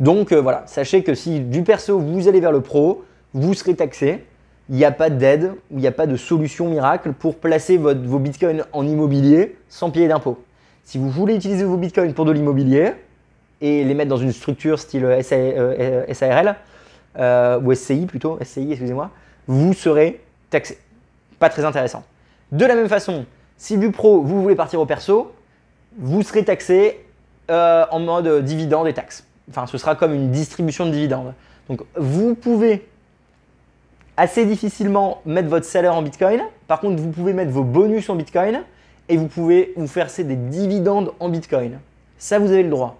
Donc euh, voilà, sachez que si du perso vous allez vers le pro, vous serez taxé. Il n'y a pas d'aide, il n'y a pas de solution miracle pour placer vos bitcoins en immobilier sans payer d'impôt. Si vous voulez utiliser vos bitcoins pour de l'immobilier et les mettre dans une structure style euh, SARL euh, ou SCI plutôt, SCI, excusez-moi, vous serez taxé. Pas très intéressant. De la même façon, si du pro, vous voulez partir au perso, vous serez taxé euh, en mode dividende et taxes. Enfin, ce sera comme une distribution de dividendes. Donc, vous pouvez assez difficilement mettre votre salaire en Bitcoin. Par contre, vous pouvez mettre vos bonus en Bitcoin et vous pouvez vous faire des dividendes en Bitcoin. Ça, vous avez le droit.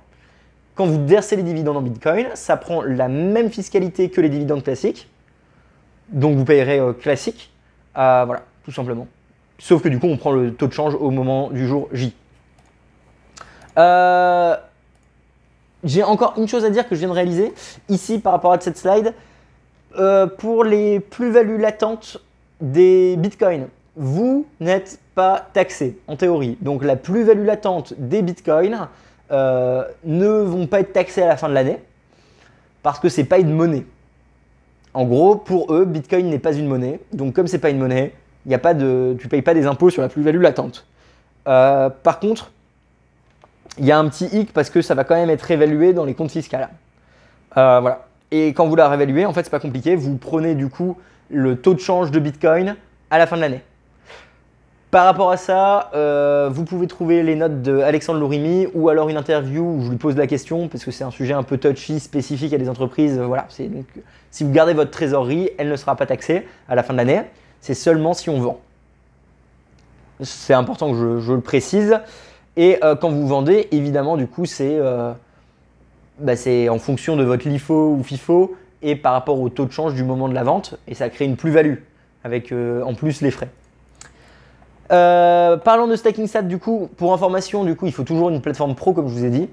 Quand vous versez les dividendes en Bitcoin, ça prend la même fiscalité que les dividendes classiques. Donc, vous payerez euh, classique. Euh, voilà, tout simplement. Sauf que du coup, on prend le taux de change au moment du jour J. Euh, j'ai encore une chose à dire que je viens de réaliser ici par rapport à cette slide. Euh, pour les plus-values latentes des bitcoins, vous n'êtes pas taxé en théorie. Donc la plus-value latente des bitcoins euh, ne vont pas être taxés à la fin de l'année parce que ce n'est pas une monnaie. En gros, pour eux, bitcoin n'est pas une monnaie. Donc comme ce n'est pas une monnaie, y a pas de, tu payes pas des impôts sur la plus-value latente. Euh, par contre, il y a un petit hic parce que ça va quand même être réévalué dans les comptes fiscaux. Euh, Et quand vous la réévaluez, en fait, c'est pas compliqué. Vous prenez du coup le taux de change de Bitcoin à la fin de l'année. Par rapport à ça, euh, vous pouvez trouver les notes d'Alexandre Lorimi ou alors une interview où je lui pose la question parce que c'est un sujet un peu touchy, spécifique à des entreprises. si vous gardez votre trésorerie, elle ne sera pas taxée à la fin de l'année c'est seulement si on vend. C'est important que je, le précise. Et euh, quand vous vendez, évidemment, du coup, c'est euh, bah, en fonction de votre LIFO ou FIFO et par rapport au taux de change du moment de la vente. Et ça crée une plus-value avec euh, en plus les frais. Parlons de sat. du coup, pour information, du coup, il faut toujours une plateforme pro, comme je vous ai dit.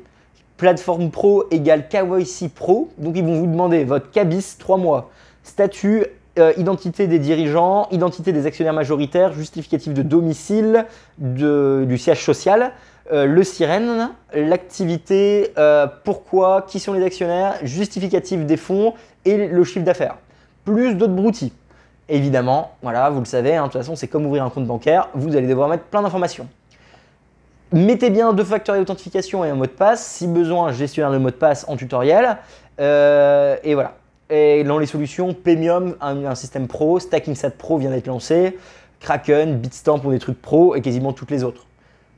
Plateforme pro égale KYC Pro. Donc, ils vont vous demander votre CABIS 3 mois, statut euh, identité des dirigeants, identité des actionnaires majoritaires, justificatif de domicile, du siège social, euh, le sirène, l'activité, euh, pourquoi, qui sont les actionnaires, justificatif des fonds et le chiffre d'affaires. Plus d'autres broutilles. Évidemment, voilà, vous le savez, hein, de toute façon, c'est comme ouvrir un compte bancaire, vous allez devoir mettre plein d'informations. Mettez bien deux facteurs d'authentification et un mot de passe, si besoin, gestionnaire le mot de passe en tutoriel. et voilà. Et dans les solutions, Premium, un, système pro, Stacking Sat Pro vient d'être lancé, Kraken, Bitstamp ont des trucs pro et quasiment toutes les autres.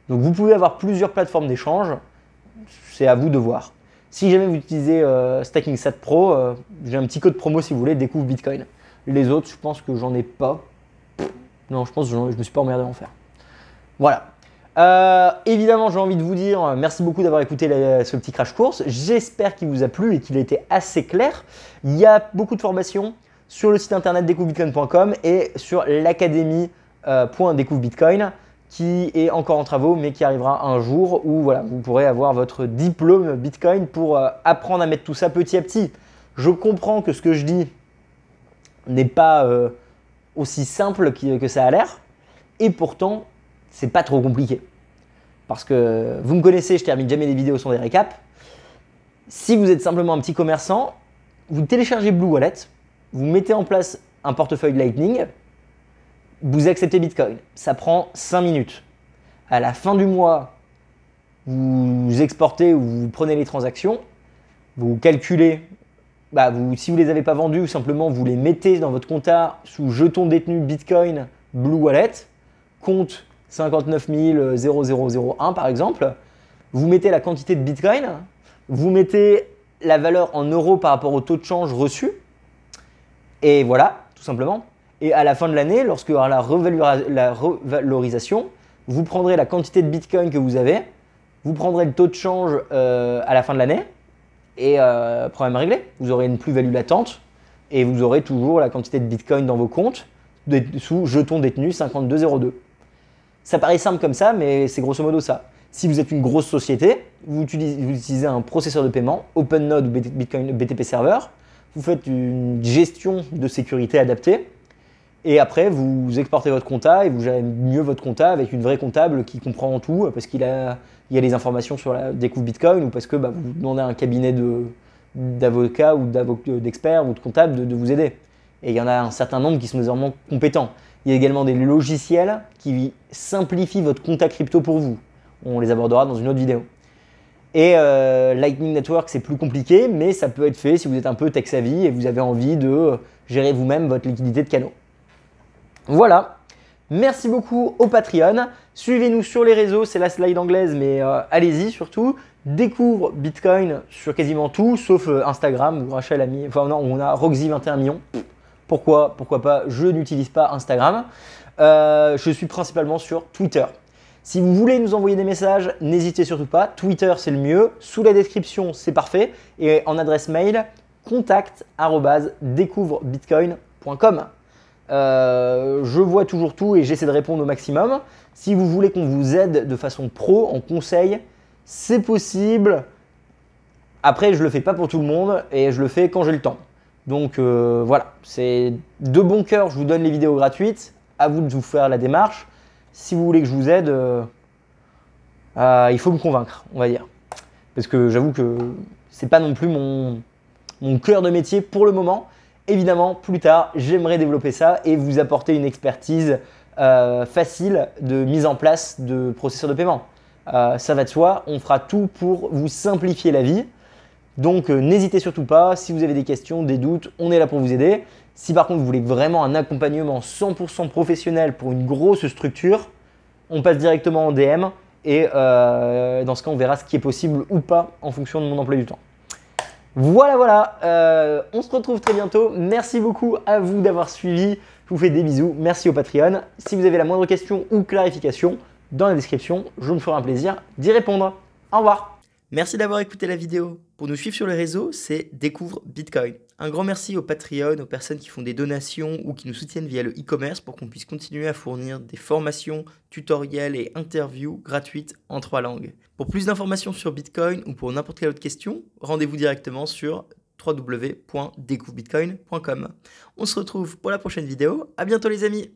Donc vous pouvez avoir plusieurs plateformes d'échange, c'est à vous de voir. Si jamais vous utilisez euh, Sat Pro, euh, j'ai un petit code promo si vous voulez, découvre Bitcoin. Les autres, je pense que j'en ai pas. non, je pense que je me suis pas emmerdé à en faire. Voilà. Euh, évidemment, j'ai envie de vous dire merci beaucoup d'avoir écouté ce petit crash course. J'espère qu'il vous a plu et qu'il a été assez clair. Il y a beaucoup de formations sur le site internet découvrebitcoin.com et sur l'académie.découvrebitcoin euh, qui est encore en travaux mais qui arrivera un jour où voilà, vous pourrez avoir votre diplôme Bitcoin pour euh, apprendre à mettre tout ça petit à petit. Je comprends que ce que je dis n'est pas aussi simple que ça a l'air et pourtant c'est pas trop compliqué. Parce que vous me connaissez, je termine jamais les vidéos sans des récaps. Si vous êtes simplement un petit commerçant, vous téléchargez Blue Wallet, vous mettez en place un portefeuille de Lightning, vous acceptez Bitcoin. Ça prend 5 minutes. À la fin du mois, vous exportez ou vous prenez les transactions, vous calculez, bah, si vous ne les avez pas vendues, ou simplement vous les mettez dans votre compta sous jeton détenu Bitcoin Blue Wallet, compte 59 0001 par exemple, vous mettez la quantité de Bitcoin, vous mettez la valeur en euros par rapport au taux de change reçu, et voilà, tout simplement. Et à la fin de l'année, lorsque la, la revalorisation, vous prendrez la quantité de Bitcoin que vous avez, vous prendrez le taux de change euh, à la fin de l'année, et euh, problème réglé. Vous aurez une plus-value latente, et vous aurez toujours la quantité de Bitcoin dans vos comptes, sous jeton détenu 5202. Ça paraît simple comme ça, mais c'est grosso modo ça. Si vous êtes une grosse société, vous utilisez, un processeur de paiement, OpenNode ou Bitcoin BTP Server, vous faites une gestion de sécurité adaptée, et après vous exportez votre compta et vous gérez mieux votre compta avec une vraie comptable qui comprend tout parce qu'il a, il a les informations sur la découpe Bitcoin ou parce que bah, vous demandez à un cabinet d'avocats ou d'experts ou de comptables de, vous aider. Et il y en a un certain nombre qui sont désormais compétents. Il y a également des logiciels qui simplifient votre à crypto pour vous. On les abordera dans une autre vidéo. Et euh, Lightning Network, c'est plus compliqué, mais ça peut être fait si vous êtes un peu tech savvy et vous avez envie de gérer vous-même votre liquidité de canaux. Voilà. Merci beaucoup au Patreon. Suivez-nous sur les réseaux, c'est la slide anglaise, mais euh, allez-y surtout. Découvre Bitcoin sur quasiment tout, sauf euh, Instagram où Rachel Enfin, non, on a Roxy 21 millions. Pourquoi Pourquoi pas Je n'utilise pas Instagram. Euh, je suis principalement sur Twitter. Si vous voulez nous envoyer des messages, n'hésitez surtout pas. Twitter, c'est le mieux. Sous la description, c'est parfait. Et en adresse mail, contact.découvrebitcoin.com. Euh, je vois toujours tout et j'essaie de répondre au maximum. Si vous voulez qu'on vous aide de façon pro, en conseil, c'est possible. Après, je le fais pas pour tout le monde et je le fais quand j'ai le temps. Donc euh, voilà, c'est de bon cœur, je vous donne les vidéos gratuites. À vous de vous faire la démarche. Si vous voulez que je vous aide, euh, euh, il faut me convaincre, on va dire. Parce que j'avoue que c'est pas non plus mon, mon cœur de métier pour le moment. Évidemment, plus tard, j'aimerais développer ça et vous apporter une expertise facile de mise en place de processeurs de paiement. ça va de soi, on fera tout pour vous simplifier la vie. Donc euh, n'hésitez surtout pas, si vous avez des questions, des doutes, on est là pour vous aider. Si par contre vous voulez vraiment un accompagnement 100% professionnel pour une grosse structure, on passe directement en DM et euh, dans ce cas on verra ce qui est possible ou pas en fonction de mon emploi du temps. Voilà, voilà, euh, on se retrouve très bientôt. Merci beaucoup à vous d'avoir suivi. Je vous fais des bisous. Merci au Patreon. Si vous avez la moindre question ou clarification, dans la description, je me ferai un plaisir d'y répondre. Au revoir. Merci d'avoir écouté la vidéo. Pour nous suivre sur les réseaux, c'est Découvre Bitcoin. Un grand merci aux Patreon, aux personnes qui font des donations ou qui nous soutiennent via le e-commerce pour qu'on puisse continuer à fournir des formations, tutoriels et interviews gratuites en trois langues. Pour plus d'informations sur Bitcoin ou pour n'importe quelle autre question, rendez-vous directement sur www.découvrebitcoin.com. On se retrouve pour la prochaine vidéo. À bientôt les amis.